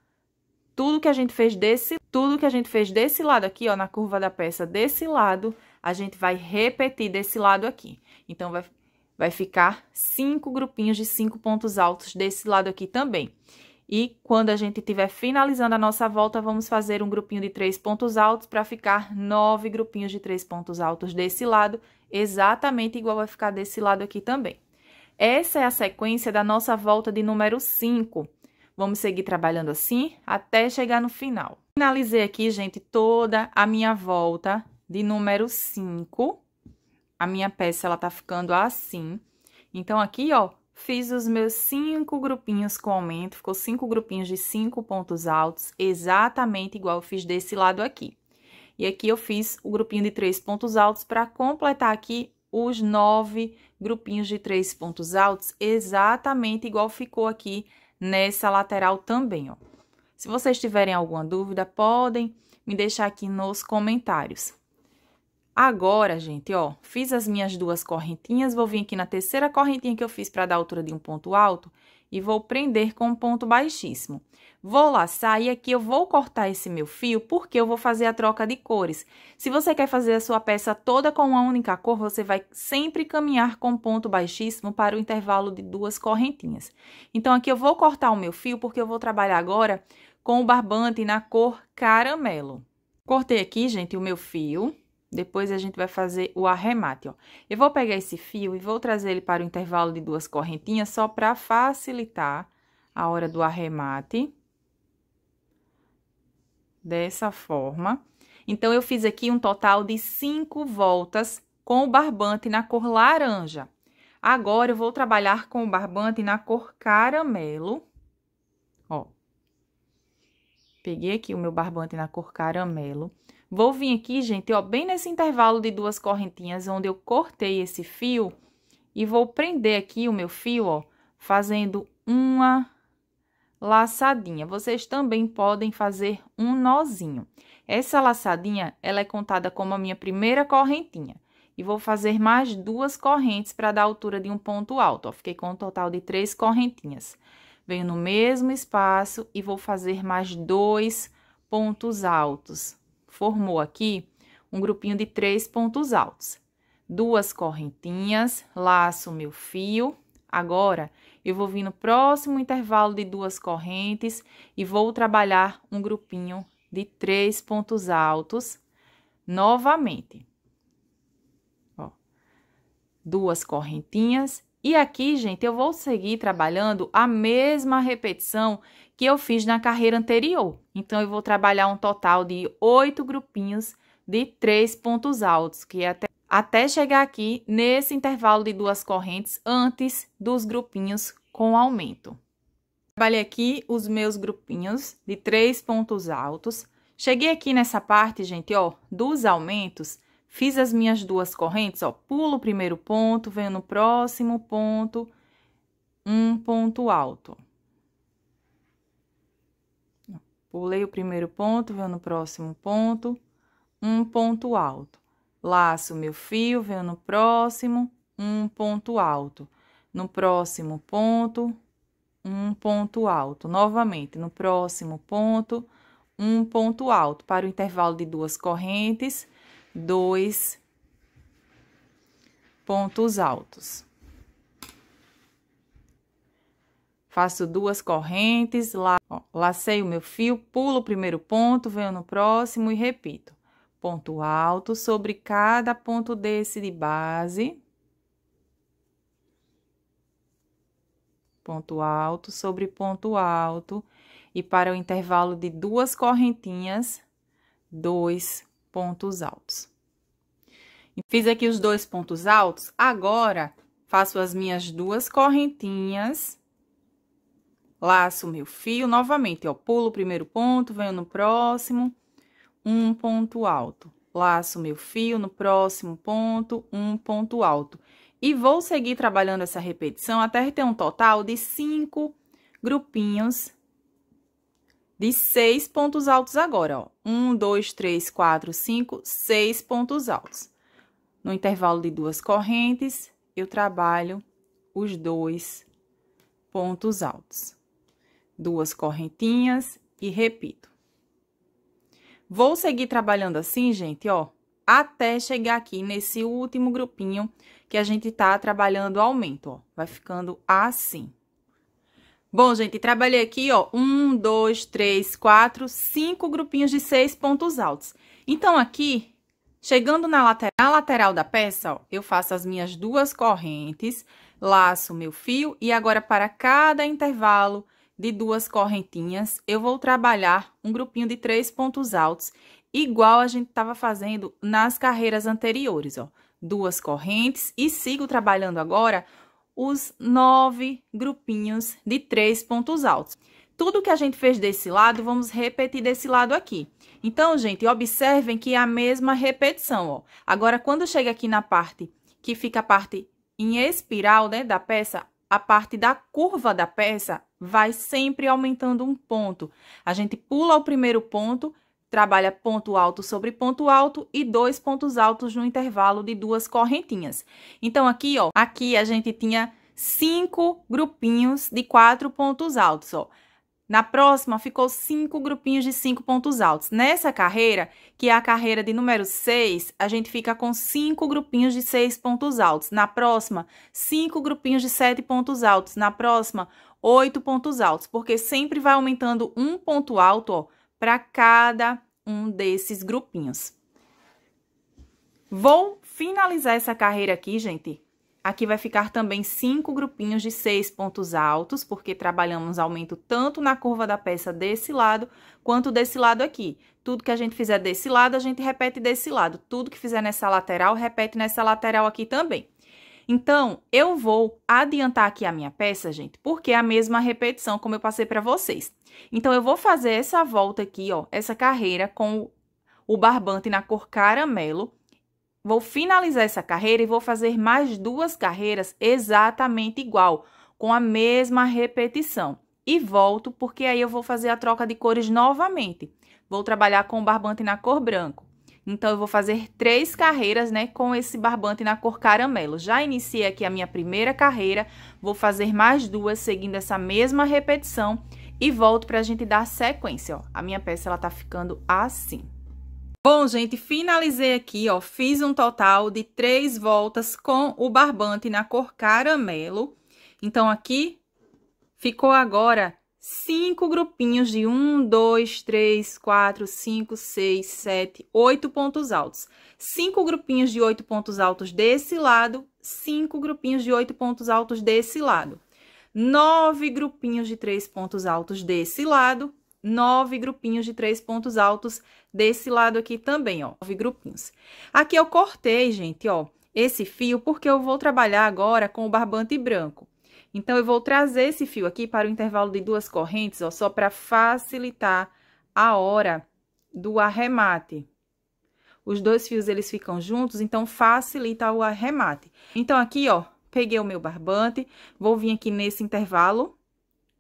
S1: Tudo que a gente fez desse, tudo que a gente fez desse lado aqui, ó, na curva da peça desse lado, a gente vai repetir desse lado aqui. Então, vai, vai ficar cinco grupinhos de cinco pontos altos desse lado aqui também. E quando a gente estiver finalizando a nossa volta, vamos fazer um grupinho de três pontos altos para ficar nove grupinhos de três pontos altos desse lado, exatamente igual vai ficar desse lado aqui também. Essa é a sequência da nossa volta de número 5. Vamos seguir trabalhando assim até chegar no final. Finalizei aqui, gente, toda a minha volta de número 5. A minha peça, ela tá ficando assim. Então, aqui, ó, Fiz os meus cinco grupinhos com aumento, ficou cinco grupinhos de cinco pontos altos, exatamente igual eu fiz desse lado aqui. E aqui eu fiz o grupinho de três pontos altos para completar aqui os nove grupinhos de três pontos altos, exatamente igual ficou aqui nessa lateral também, ó. Se vocês tiverem alguma dúvida, podem me deixar aqui nos comentários. Agora, gente, ó, fiz as minhas duas correntinhas, vou vir aqui na terceira correntinha que eu fiz para dar a altura de um ponto alto e vou prender com um ponto baixíssimo. Vou laçar e aqui eu vou cortar esse meu fio porque eu vou fazer a troca de cores. Se você quer fazer a sua peça toda com uma única cor, você vai sempre caminhar com ponto baixíssimo para o intervalo de duas correntinhas. Então, aqui eu vou cortar o meu fio porque eu vou trabalhar agora com o barbante na cor caramelo. Cortei aqui, gente, o meu fio. Depois a gente vai fazer o arremate, ó. Eu vou pegar esse fio e vou trazer ele para o intervalo de duas correntinhas só para facilitar a hora do arremate. Dessa forma. Então, eu fiz aqui um total de cinco voltas com o barbante na cor laranja. Agora, eu vou trabalhar com o barbante na cor caramelo. Ó. Peguei aqui o meu barbante na cor caramelo Vou vir aqui, gente, ó, bem nesse intervalo de duas correntinhas onde eu cortei esse fio e vou prender aqui o meu fio, ó, fazendo uma laçadinha. Vocês também podem fazer um nozinho. Essa laçadinha, ela é contada como a minha primeira correntinha. E vou fazer mais duas correntes para dar a altura de um ponto alto, ó. Fiquei com um total de três correntinhas. Venho no mesmo espaço e vou fazer mais dois pontos altos formou aqui um grupinho de três pontos altos. Duas correntinhas, laço meu fio. Agora, eu vou vir no próximo intervalo de duas correntes e vou trabalhar um grupinho de três pontos altos novamente. Ó, duas correntinhas e aqui, gente, eu vou seguir trabalhando a mesma repetição que eu fiz na carreira anterior. Então, eu vou trabalhar um total de oito grupinhos de três pontos altos, que é até, até chegar aqui nesse intervalo de duas correntes antes dos grupinhos com aumento. Trabalhei aqui os meus grupinhos de três pontos altos. Cheguei aqui nessa parte, gente, ó, dos aumentos, Fiz as minhas duas correntes, ó, pulo o primeiro ponto, venho no próximo ponto, um ponto alto. Pulei o primeiro ponto, venho no próximo ponto, um ponto alto. Laço meu fio, venho no próximo, um ponto alto. No próximo ponto, um ponto alto. Novamente, no próximo ponto, um ponto alto. Para o intervalo de duas correntes, dois pontos altos. Faço duas correntes, la ó, lacei o meu fio, pulo o primeiro ponto, venho no próximo e repito. Ponto alto sobre cada ponto desse de base. Ponto alto sobre ponto alto. E para o intervalo de duas correntinhas, dois pontos altos. Fiz aqui os dois pontos altos, agora faço as minhas duas correntinhas, laço meu fio novamente, ó, pulo o primeiro ponto, venho no próximo, um ponto alto, laço meu fio no próximo ponto, um ponto alto. E vou seguir trabalhando essa repetição até ter um total de cinco grupinhos de seis pontos altos agora, ó. Um, dois, três, quatro, cinco, seis pontos altos. No intervalo de duas correntes, eu trabalho os dois pontos altos. Duas correntinhas e repito. Vou seguir trabalhando assim, gente, ó, até chegar aqui nesse último grupinho que a gente tá trabalhando aumento, ó. Vai ficando assim. Bom, gente, trabalhei aqui, ó, um, dois, três, quatro, cinco grupinhos de seis pontos altos. Então, aqui, chegando na lateral, na lateral da peça, ó, eu faço as minhas duas correntes, laço meu fio e agora para cada intervalo de duas correntinhas, eu vou trabalhar um grupinho de três pontos altos, igual a gente estava fazendo nas carreiras anteriores, ó. Duas correntes e sigo trabalhando agora os nove grupinhos de três pontos altos. Tudo que a gente fez desse lado, vamos repetir desse lado aqui. Então, gente, observem que é a mesma repetição, ó. Agora, quando chega aqui na parte que fica a parte em espiral, né, da peça, a parte da curva da peça vai sempre aumentando um ponto. A gente pula o primeiro ponto trabalha ponto alto sobre ponto alto e dois pontos altos no intervalo de duas correntinhas. Então, aqui, ó, aqui a gente tinha cinco grupinhos de quatro pontos altos, ó. Na próxima, ficou cinco grupinhos de cinco pontos altos. Nessa carreira, que é a carreira de número 6, a gente fica com cinco grupinhos de seis pontos altos. Na próxima, cinco grupinhos de sete pontos altos. Na próxima, oito pontos altos, porque sempre vai aumentando um ponto alto, ó, para cada um desses grupinhos. Vou finalizar essa carreira aqui, gente. Aqui vai ficar também cinco grupinhos de seis pontos altos, porque trabalhamos aumento tanto na curva da peça desse lado, quanto desse lado aqui. Tudo que a gente fizer desse lado, a gente repete desse lado. Tudo que fizer nessa lateral, repete nessa lateral aqui também. Então, eu vou adiantar aqui a minha peça, gente, porque é a mesma repetição como eu passei para vocês. Então, eu vou fazer essa volta aqui, ó, essa carreira com o barbante na cor caramelo. Vou finalizar essa carreira e vou fazer mais duas carreiras exatamente igual, com a mesma repetição. E volto, porque aí eu vou fazer a troca de cores novamente. Vou trabalhar com o barbante na cor branco. Então, eu vou fazer três carreiras, né, com esse barbante na cor caramelo. Já iniciei aqui a minha primeira carreira, vou fazer mais duas seguindo essa mesma repetição e volto pra gente dar sequência, ó. A minha peça, ela tá ficando assim. Bom, gente, finalizei aqui, ó, fiz um total de três voltas com o barbante na cor caramelo. Então, aqui ficou agora cinco grupinhos de um, dois, três, quatro, cinco, seis, sete, oito pontos altos. Cinco grupinhos de oito pontos altos desse lado, cinco grupinhos de oito pontos altos desse lado. Nove grupinhos de três pontos altos desse lado, nove grupinhos de três pontos altos desse lado aqui também, ó, nove grupinhos. Aqui eu cortei, gente, ó, esse fio, porque eu vou trabalhar agora com o barbante branco. Então, eu vou trazer esse fio aqui para o intervalo de duas correntes, ó, só para facilitar a hora do arremate. Os dois fios, eles ficam juntos, então facilita o arremate. Então, aqui, ó, peguei o meu barbante, vou vir aqui nesse intervalo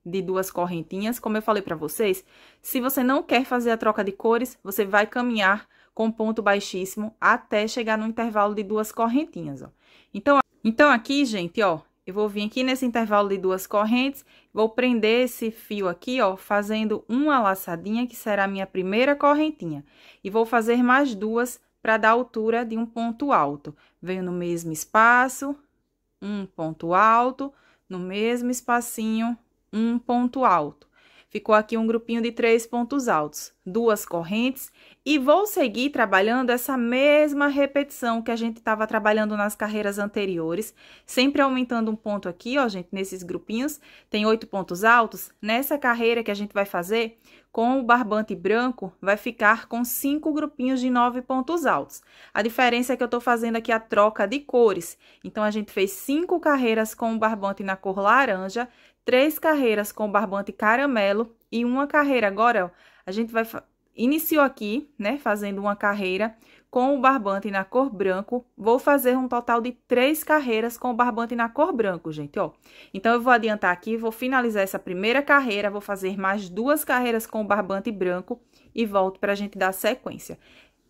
S1: de duas correntinhas, como eu falei para vocês, se você não quer fazer a troca de cores, você vai caminhar com ponto baixíssimo até chegar no intervalo de duas correntinhas, ó. Então, então aqui, gente, ó, eu vou vir aqui nesse intervalo de duas correntes, vou prender esse fio aqui, ó, fazendo uma laçadinha, que será a minha primeira correntinha. E vou fazer mais duas para dar altura de um ponto alto. Venho no mesmo espaço, um ponto alto, no mesmo espacinho, um ponto alto. Ficou aqui um grupinho de três pontos altos, duas correntes, e vou seguir trabalhando essa mesma repetição que a gente estava trabalhando nas carreiras anteriores, sempre aumentando um ponto aqui, ó, gente, nesses grupinhos, tem oito pontos altos. Nessa carreira que a gente vai fazer, com o barbante branco, vai ficar com cinco grupinhos de nove pontos altos. A diferença é que eu estou fazendo aqui a troca de cores, então a gente fez cinco carreiras com o barbante na cor laranja três carreiras com barbante caramelo e uma carreira agora A gente vai iniciou aqui, né, fazendo uma carreira com o barbante na cor branco. Vou fazer um total de três carreiras com o barbante na cor branco, gente, ó. Então, eu vou adiantar aqui, vou finalizar essa primeira carreira, vou fazer mais duas carreiras com o barbante branco e volto para a gente dar sequência.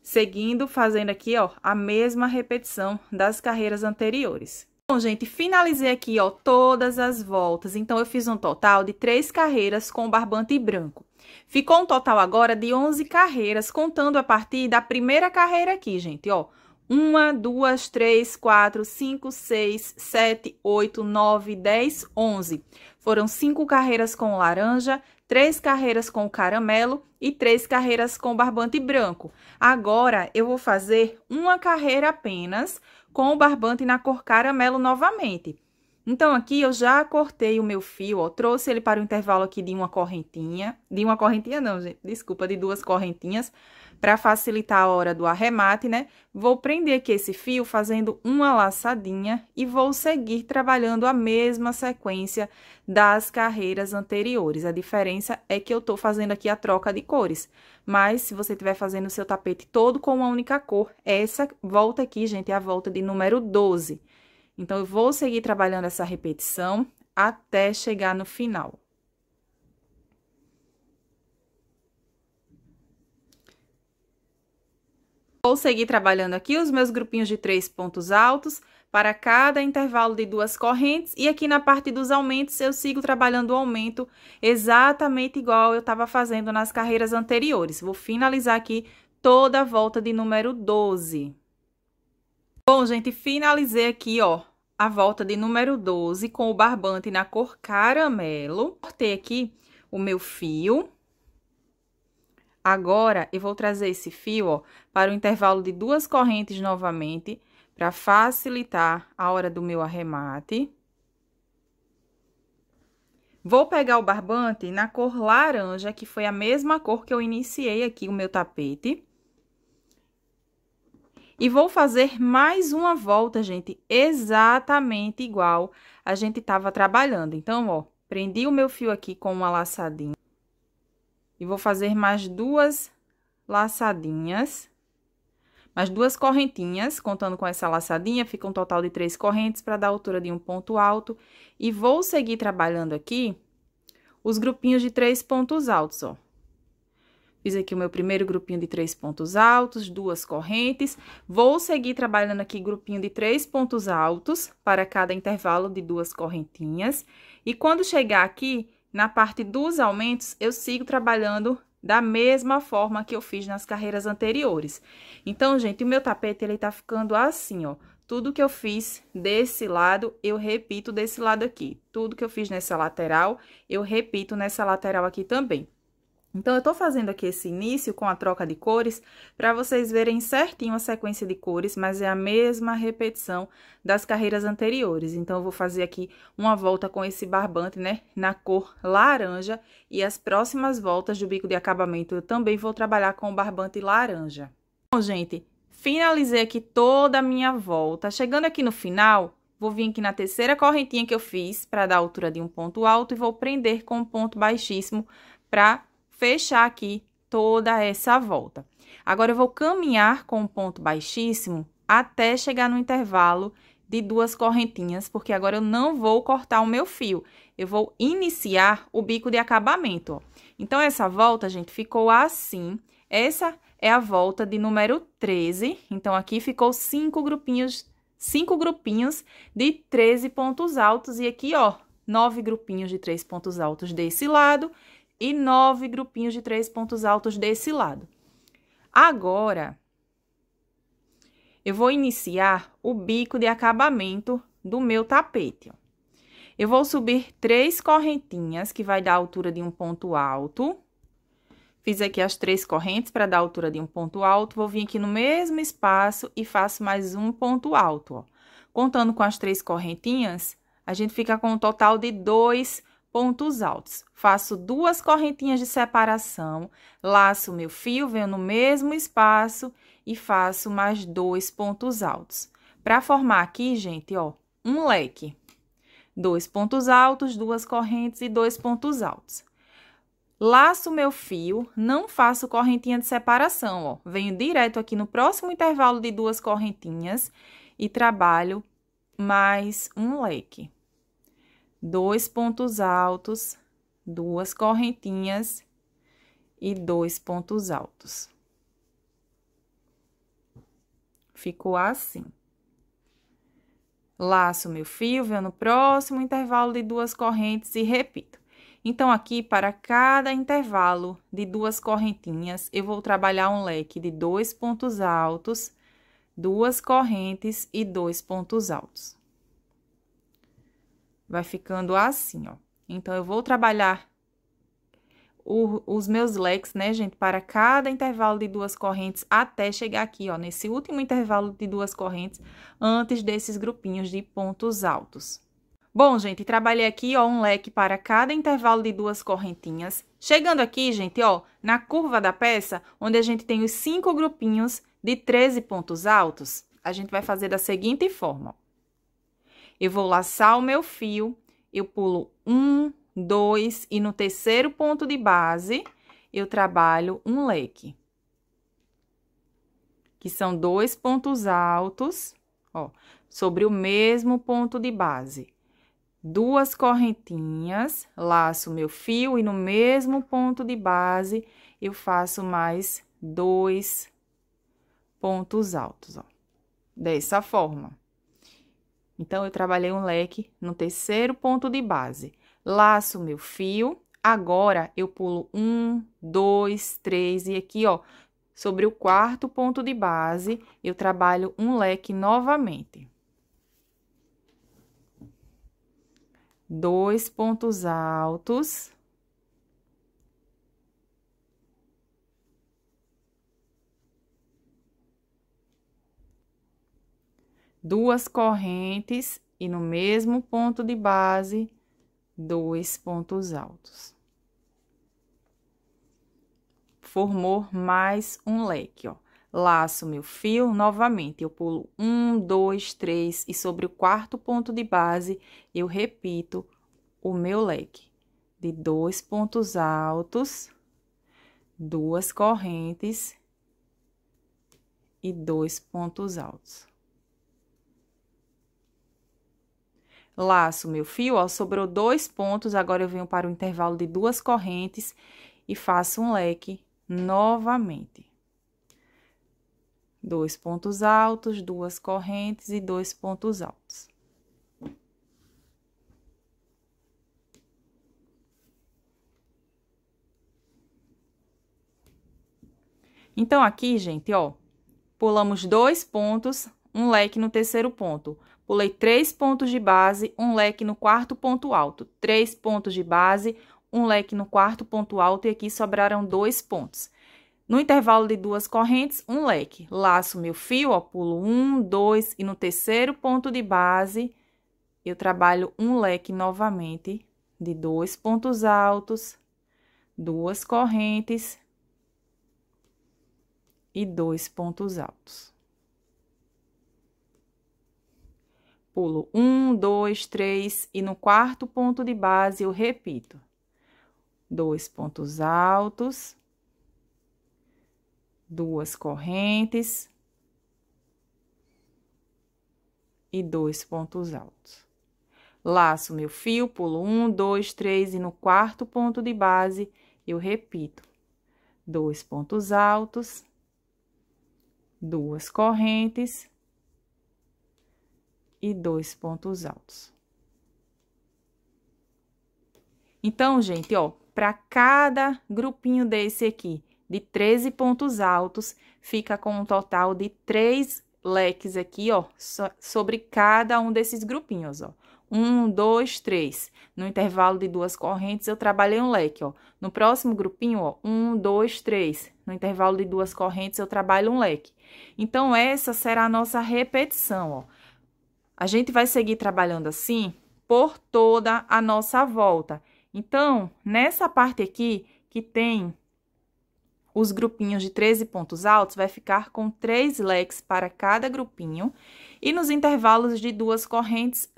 S1: Seguindo, fazendo aqui, ó, a mesma repetição das carreiras anteriores. Bom, gente, finalizei aqui, ó, todas as voltas. Então, eu fiz um total de três carreiras com barbante branco. Ficou um total agora de 11 carreiras, contando a partir da primeira carreira aqui, gente, ó. Uma, duas, três, quatro, cinco, seis, sete, oito, nove, dez, onze. Foram cinco carreiras com laranja, três carreiras com caramelo e três carreiras com barbante branco. Agora, eu vou fazer uma carreira apenas com o barbante na cor caramelo novamente. Então, aqui eu já cortei o meu fio, ó, trouxe ele para o intervalo aqui de uma correntinha, de uma correntinha não, gente, desculpa, de duas correntinhas, para facilitar a hora do arremate, né? Vou prender aqui esse fio fazendo uma laçadinha e vou seguir trabalhando a mesma sequência das carreiras anteriores. A diferença é que eu tô fazendo aqui a troca de cores, mas se você estiver fazendo o seu tapete todo com uma única cor, essa volta aqui, gente, é a volta de número 12. Então, eu vou seguir trabalhando essa repetição até chegar no final. Vou seguir trabalhando aqui os meus grupinhos de três pontos altos para cada intervalo de duas correntes. E aqui na parte dos aumentos, eu sigo trabalhando o aumento exatamente igual eu estava fazendo nas carreiras anteriores. Vou finalizar aqui toda a volta de número 12. Bom, gente, finalizei aqui, ó, a volta de número 12 com o barbante na cor caramelo. Cortei aqui o meu fio. Agora, eu vou trazer esse fio, ó, para o intervalo de duas correntes novamente, para facilitar a hora do meu arremate. Vou pegar o barbante na cor laranja, que foi a mesma cor que eu iniciei aqui o meu tapete. E vou fazer mais uma volta, gente, exatamente igual a gente tava trabalhando. Então, ó, prendi o meu fio aqui com uma laçadinha. E vou fazer mais duas laçadinhas, mais duas correntinhas, contando com essa laçadinha, fica um total de três correntes para dar a altura de um ponto alto. E vou seguir trabalhando aqui os grupinhos de três pontos altos, ó. Fiz aqui o meu primeiro grupinho de três pontos altos, duas correntes. Vou seguir trabalhando aqui grupinho de três pontos altos para cada intervalo de duas correntinhas. E quando chegar aqui, na parte dos aumentos, eu sigo trabalhando da mesma forma que eu fiz nas carreiras anteriores. Então, gente, o meu tapete, ele tá ficando assim, ó. Tudo que eu fiz desse lado, eu repito desse lado aqui. Tudo que eu fiz nessa lateral, eu repito nessa lateral aqui também. Então, eu estou fazendo aqui esse início com a troca de cores para vocês verem certinho a sequência de cores, mas é a mesma repetição das carreiras anteriores. Então, eu vou fazer aqui uma volta com esse barbante, né, na cor laranja e as próximas voltas do bico de acabamento eu também vou trabalhar com o barbante laranja. Bom, gente, finalizei aqui toda a minha volta. Chegando aqui no final, vou vir aqui na terceira correntinha que eu fiz para dar a altura de um ponto alto e vou prender com um ponto baixíssimo para fechar aqui toda essa volta. Agora, eu vou caminhar com um ponto baixíssimo até chegar no intervalo de duas correntinhas, porque agora eu não vou cortar o meu fio. Eu vou iniciar o bico de acabamento, ó. Então, essa volta, gente, ficou assim. Essa é a volta de número 13. Então, aqui ficou cinco grupinhos, cinco grupinhos de 13 pontos altos. E aqui, ó, nove grupinhos de três pontos altos desse lado e nove grupinhos de três pontos altos desse lado. Agora, eu vou iniciar o bico de acabamento do meu tapete. Eu vou subir três correntinhas, que vai dar a altura de um ponto alto. Fiz aqui as três correntes para dar a altura de um ponto alto. Vou vir aqui no mesmo espaço e faço mais um ponto alto, ó. Contando com as três correntinhas, a gente fica com um total de dois pontos altos. Faço duas correntinhas de separação, laço meu fio, venho no mesmo espaço e faço mais dois pontos altos. Para formar aqui, gente, ó, um leque. Dois pontos altos, duas correntes e dois pontos altos. Laço meu fio, não faço correntinha de separação, ó. Venho direto aqui no próximo intervalo de duas correntinhas e trabalho mais um leque dois pontos altos, duas correntinhas e dois pontos altos. Ficou assim. Laço meu fio, venho no próximo intervalo de duas correntes e repito. Então, aqui, para cada intervalo de duas correntinhas, eu vou trabalhar um leque de dois pontos altos, duas correntes e dois pontos altos. Vai ficando assim, ó. Então, eu vou trabalhar o, os meus leques, né, gente, para cada intervalo de duas correntes até chegar aqui, ó, nesse último intervalo de duas correntes, antes desses grupinhos de pontos altos. Bom, gente, trabalhei aqui, ó, um leque para cada intervalo de duas correntinhas. Chegando aqui, gente, ó, na curva da peça, onde a gente tem os cinco grupinhos de 13 pontos altos, a gente vai fazer da seguinte forma, ó. Eu vou laçar o meu fio, eu pulo um, dois e no terceiro ponto de base eu trabalho um leque. Que são dois pontos altos, ó, sobre o mesmo ponto de base. Duas correntinhas, laço meu fio e no mesmo ponto de base eu faço mais dois pontos altos, ó. Dessa forma. Então, eu trabalhei um leque no terceiro ponto de base. Laço meu fio. Agora, eu pulo um, dois, três e aqui, ó, sobre o quarto ponto de base, eu trabalho um leque novamente. Dois pontos altos. duas correntes e no mesmo ponto de base, dois pontos altos. Formou mais um leque, ó. Laço meu fio novamente, eu pulo um, dois, três e sobre o quarto ponto de base, eu repito o meu leque de dois pontos altos, duas correntes e dois pontos altos. laço meu fio, ó, sobrou dois pontos, agora eu venho para o intervalo de duas correntes e faço um leque novamente. Dois pontos altos, duas correntes e dois pontos altos. Então, aqui, gente, ó, pulamos dois pontos, um leque no terceiro ponto. Pulei três pontos de base, um leque no quarto ponto alto. Três pontos de base, um leque no quarto ponto alto e aqui sobraram dois pontos. No intervalo de duas correntes, um leque. Laço meu fio, ó, pulo um, dois e no terceiro ponto de base eu trabalho um leque novamente de dois pontos altos, duas correntes e dois pontos altos. pulo um, dois, três e no quarto ponto de base eu repito. Dois pontos altos, duas correntes e dois pontos altos. Laço meu fio, pulo um, dois, três e no quarto ponto de base eu repito. Dois pontos altos, duas correntes e dois pontos altos. Então, gente, ó, para cada grupinho desse aqui, de 13 pontos altos, fica com um total de três leques aqui, ó, so sobre cada um desses grupinhos, ó. Um, dois, três. No intervalo de duas correntes, eu trabalhei um leque, ó. No próximo grupinho, ó, um, dois, três. No intervalo de duas correntes, eu trabalho um leque. Então, essa será a nossa repetição, ó. A gente vai seguir trabalhando assim por toda a nossa volta. Então, nessa parte aqui que tem os grupinhos de 13 pontos altos, vai ficar com três leques para cada grupinho e nos intervalos de duas correntes,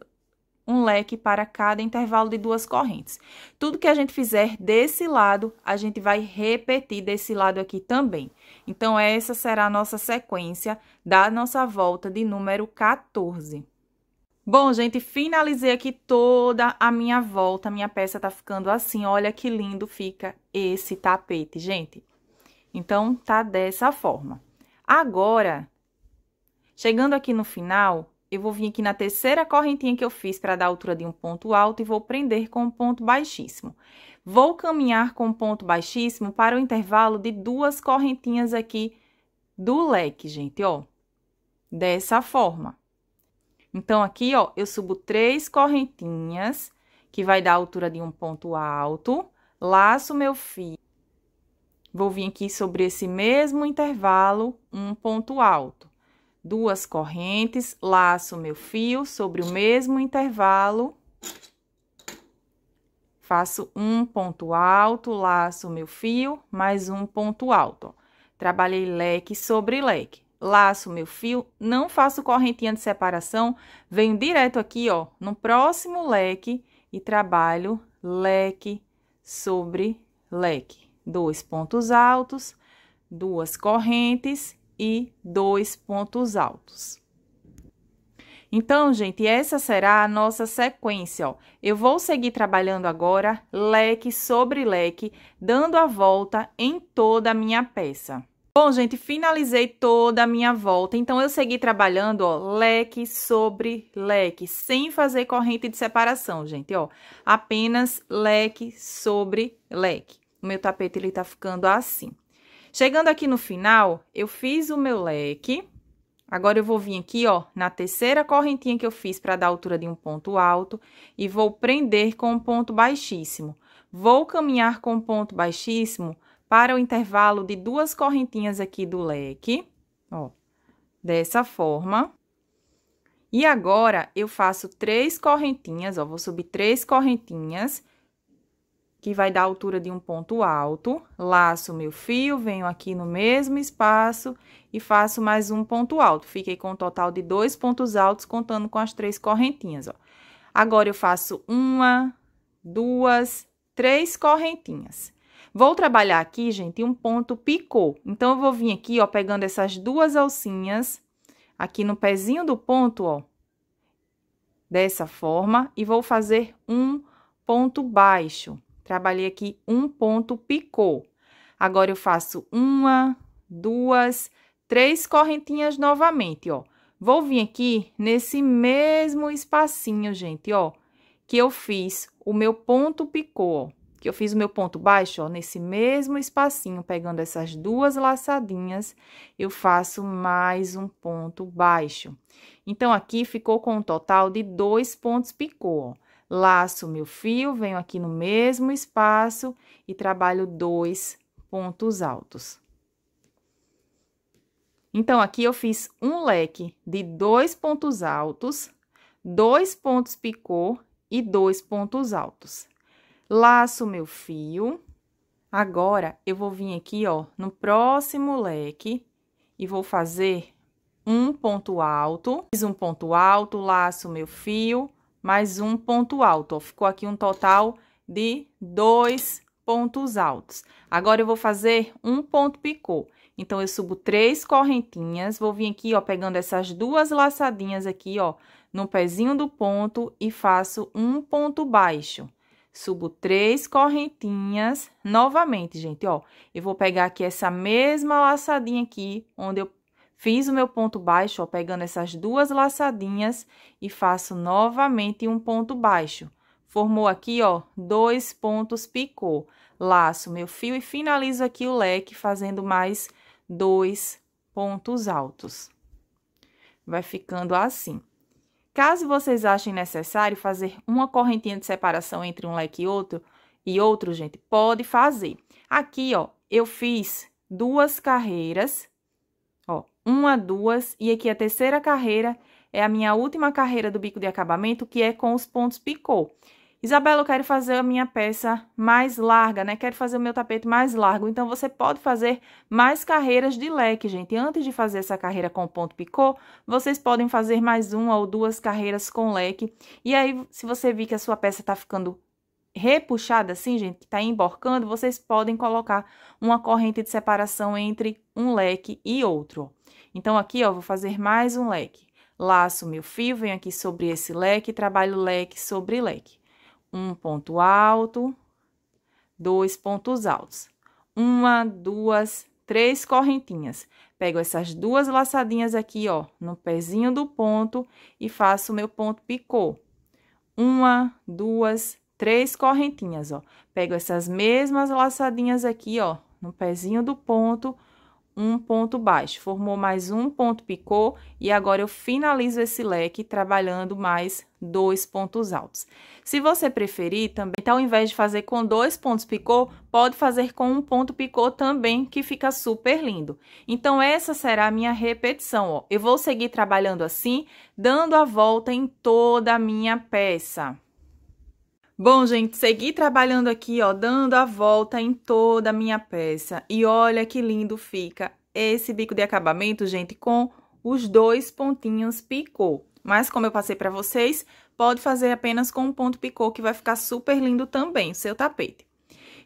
S1: um leque para cada intervalo de duas correntes. Tudo que a gente fizer desse lado, a gente vai repetir desse lado aqui também. Então, essa será a nossa sequência da nossa volta de número 14. Bom, gente, finalizei aqui toda a minha volta. minha peça tá ficando assim. Olha que lindo fica esse tapete, gente. Então, tá dessa forma. Agora, chegando aqui no final, eu vou vir aqui na terceira correntinha que eu fiz para dar a altura de um ponto alto e vou prender com um ponto baixíssimo. Vou caminhar com um ponto baixíssimo para o intervalo de duas correntinhas aqui do leque, gente, ó. Dessa forma. Então, aqui, ó, eu subo três correntinhas, que vai dar a altura de um ponto alto, laço meu fio. Vou vir aqui sobre esse mesmo intervalo, um ponto alto. Duas correntes, laço meu fio sobre o mesmo intervalo. Faço um ponto alto, laço meu fio, mais um ponto alto. Ó. Trabalhei leque sobre leque laço meu fio, não faço correntinha de separação, venho direto aqui, ó, no próximo leque e trabalho leque sobre leque. Dois pontos altos, duas correntes e dois pontos altos. Então, gente, essa será a nossa sequência, ó. Eu vou seguir trabalhando agora leque sobre leque, dando a volta em toda a minha peça. Bom, gente, finalizei toda a minha volta, então eu segui trabalhando, ó, leque sobre leque, sem fazer corrente de separação, gente, ó, apenas leque sobre leque. O meu tapete, ele tá ficando assim. Chegando aqui no final, eu fiz o meu leque, agora eu vou vir aqui, ó, na terceira correntinha que eu fiz para dar a altura de um ponto alto e vou prender com um ponto baixíssimo. Vou caminhar com um ponto baixíssimo para o intervalo de duas correntinhas aqui do leque, ó, dessa forma. E agora, eu faço três correntinhas, ó, vou subir três correntinhas, que vai dar a altura de um ponto alto, laço meu fio, venho aqui no mesmo espaço e faço mais um ponto alto. Fiquei com um total de dois pontos altos, contando com as três correntinhas, ó. Agora, eu faço uma, duas, três correntinhas. Vou trabalhar aqui, gente, um ponto picô. Então, eu vou vir aqui, ó, pegando essas duas alcinhas, aqui no pezinho do ponto, ó, dessa forma, e vou fazer um ponto baixo. Trabalhei aqui um ponto picô. Agora, eu faço uma, duas, três correntinhas novamente, ó. Vou vir aqui nesse mesmo espacinho, gente, ó, que eu fiz o meu ponto picô, ó que eu fiz o meu ponto baixo, ó, nesse mesmo espacinho, pegando essas duas laçadinhas, eu faço mais um ponto baixo. Então, aqui ficou com um total de dois pontos picô, ó. Laço meu fio, venho aqui no mesmo espaço e trabalho dois pontos altos. Então, aqui eu fiz um leque de dois pontos altos, dois pontos picô e dois pontos altos laço meu fio. Agora, eu vou vir aqui, ó, no próximo leque e vou fazer um ponto alto. Fiz um ponto alto, laço meu fio, mais um ponto alto, ó. Ficou aqui um total de dois pontos altos. Agora, eu vou fazer um ponto picô. Então, eu subo três correntinhas, vou vir aqui, ó, pegando essas duas laçadinhas aqui, ó, no pezinho do ponto e faço um ponto baixo. Subo três correntinhas novamente, gente, ó. Eu vou pegar aqui essa mesma laçadinha aqui, onde eu fiz o meu ponto baixo, ó, pegando essas duas laçadinhas e faço novamente um ponto baixo. Formou aqui, ó, dois pontos picô. Laço meu fio e finalizo aqui o leque fazendo mais dois pontos altos. Vai ficando assim. Caso vocês achem necessário fazer uma correntinha de separação entre um leque e outro, e outro, gente, pode fazer. Aqui, ó, eu fiz duas carreiras, ó, uma, duas, e aqui a terceira carreira é a minha última carreira do bico de acabamento, que é com os pontos picô. Isabela, eu quero fazer a minha peça mais larga, né? Quero fazer o meu tapete mais largo. Então, você pode fazer mais carreiras de leque, gente. Antes de fazer essa carreira com ponto picô, vocês podem fazer mais uma ou duas carreiras com leque. E aí, se você vir que a sua peça tá ficando repuxada assim, gente, que tá emborcando, vocês podem colocar uma corrente de separação entre um leque e outro. Então, aqui, ó, vou fazer mais um leque. Laço meu fio, venho aqui sobre esse leque, trabalho leque sobre leque um ponto alto, dois pontos altos. Uma, duas, três correntinhas. Pego essas duas laçadinhas aqui, ó, no pezinho do ponto e faço o meu ponto picô. Uma, duas, três correntinhas, ó. Pego essas mesmas laçadinhas aqui, ó, no pezinho do ponto um ponto baixo, formou mais um ponto picô e agora eu finalizo esse leque trabalhando mais dois pontos altos. Se você preferir também, então ao invés de fazer com dois pontos picô, pode fazer com um ponto picô também, que fica super lindo. Então essa será a minha repetição, ó. Eu vou seguir trabalhando assim, dando a volta em toda a minha peça. Bom, gente, segui trabalhando aqui, ó, dando a volta em toda a minha peça. E olha que lindo fica esse bico de acabamento, gente, com os dois pontinhos picô. Mas como eu passei para vocês, pode fazer apenas com um ponto picô, que vai ficar super lindo também, o seu tapete.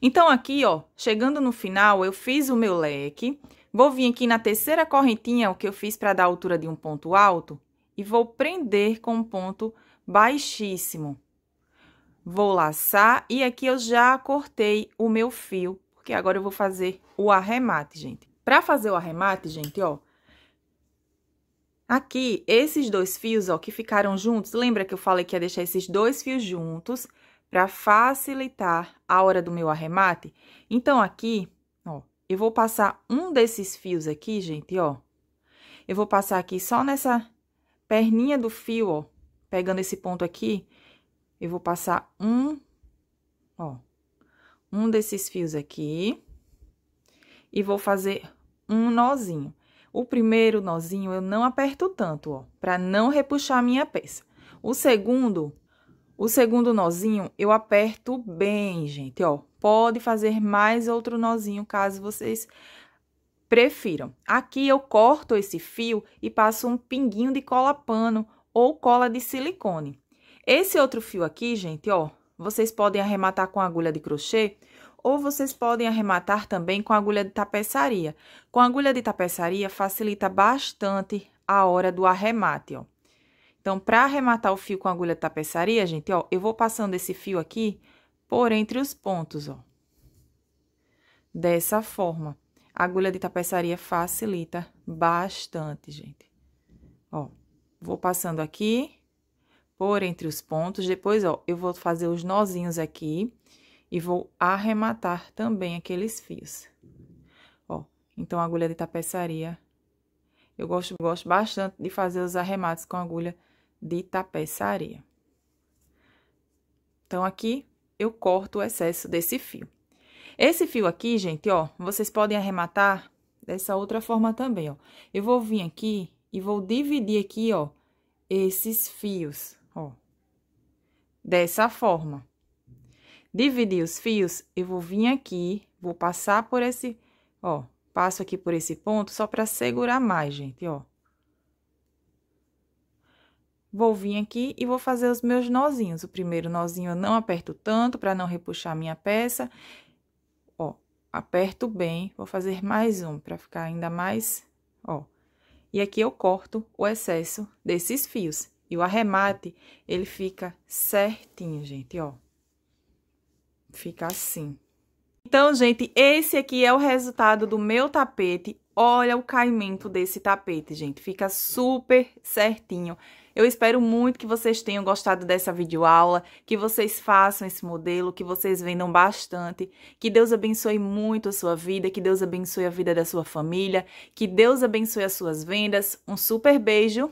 S1: Então, aqui, ó, chegando no final, eu fiz o meu leque. Vou vir aqui na terceira correntinha, o que eu fiz para dar a altura de um ponto alto, e vou prender com um ponto baixíssimo. Vou laçar e aqui eu já cortei o meu fio, porque agora eu vou fazer o arremate, gente. Para fazer o arremate, gente, ó, aqui esses dois fios, ó, que ficaram juntos, lembra que eu falei que ia deixar esses dois fios juntos para facilitar a hora do meu arremate? Então, aqui, ó, eu vou passar um desses fios aqui, gente, ó. Eu vou passar aqui só nessa perninha do fio, ó, pegando esse ponto aqui, eu vou passar um, ó, um desses fios aqui e vou fazer um nozinho. O primeiro nozinho eu não aperto tanto, ó, para não repuxar a minha peça. O segundo, o segundo nozinho eu aperto bem, gente, ó. Pode fazer mais outro nozinho caso vocês prefiram. Aqui eu corto esse fio e passo um pinguinho de cola pano ou cola de silicone. Esse outro fio aqui, gente, ó, vocês podem arrematar com agulha de crochê ou vocês podem arrematar também com agulha de tapeçaria. Com agulha de tapeçaria facilita bastante a hora do arremate, ó. Então, para arrematar o fio com agulha de tapeçaria, gente, ó, eu vou passando esse fio aqui por entre os pontos, ó. Dessa forma. A agulha de tapeçaria facilita bastante, gente. Ó, vou passando aqui por entre os pontos. Depois, ó, eu vou fazer os nozinhos aqui e vou arrematar também aqueles fios. Ó, então, agulha de tapeçaria. Eu gosto, gosto bastante de fazer os arremates com agulha de tapeçaria. Então, aqui eu corto o excesso desse fio. Esse fio aqui, gente, ó, vocês podem arrematar dessa outra forma também, ó. Eu vou vir aqui e vou dividir aqui, ó, esses fios dessa forma. Dividi os fios, eu vou vir aqui, vou passar por esse, ó, passo aqui por esse ponto só para segurar mais, gente, ó. Vou vir aqui e vou fazer os meus nozinhos. O primeiro nozinho eu não aperto tanto para não repuxar minha peça. Ó, aperto bem, vou fazer mais um para ficar ainda mais, ó. E aqui eu corto o excesso desses fios. E o arremate, ele fica certinho, gente, ó. Fica assim. Então, gente, esse aqui é o resultado do meu tapete. Olha o caimento desse tapete, gente. Fica super certinho. Eu espero muito que vocês tenham gostado dessa videoaula, que vocês façam esse modelo, que vocês vendam bastante. Que Deus abençoe muito a sua vida, que Deus abençoe a vida da sua família, que Deus abençoe as suas vendas. Um super beijo!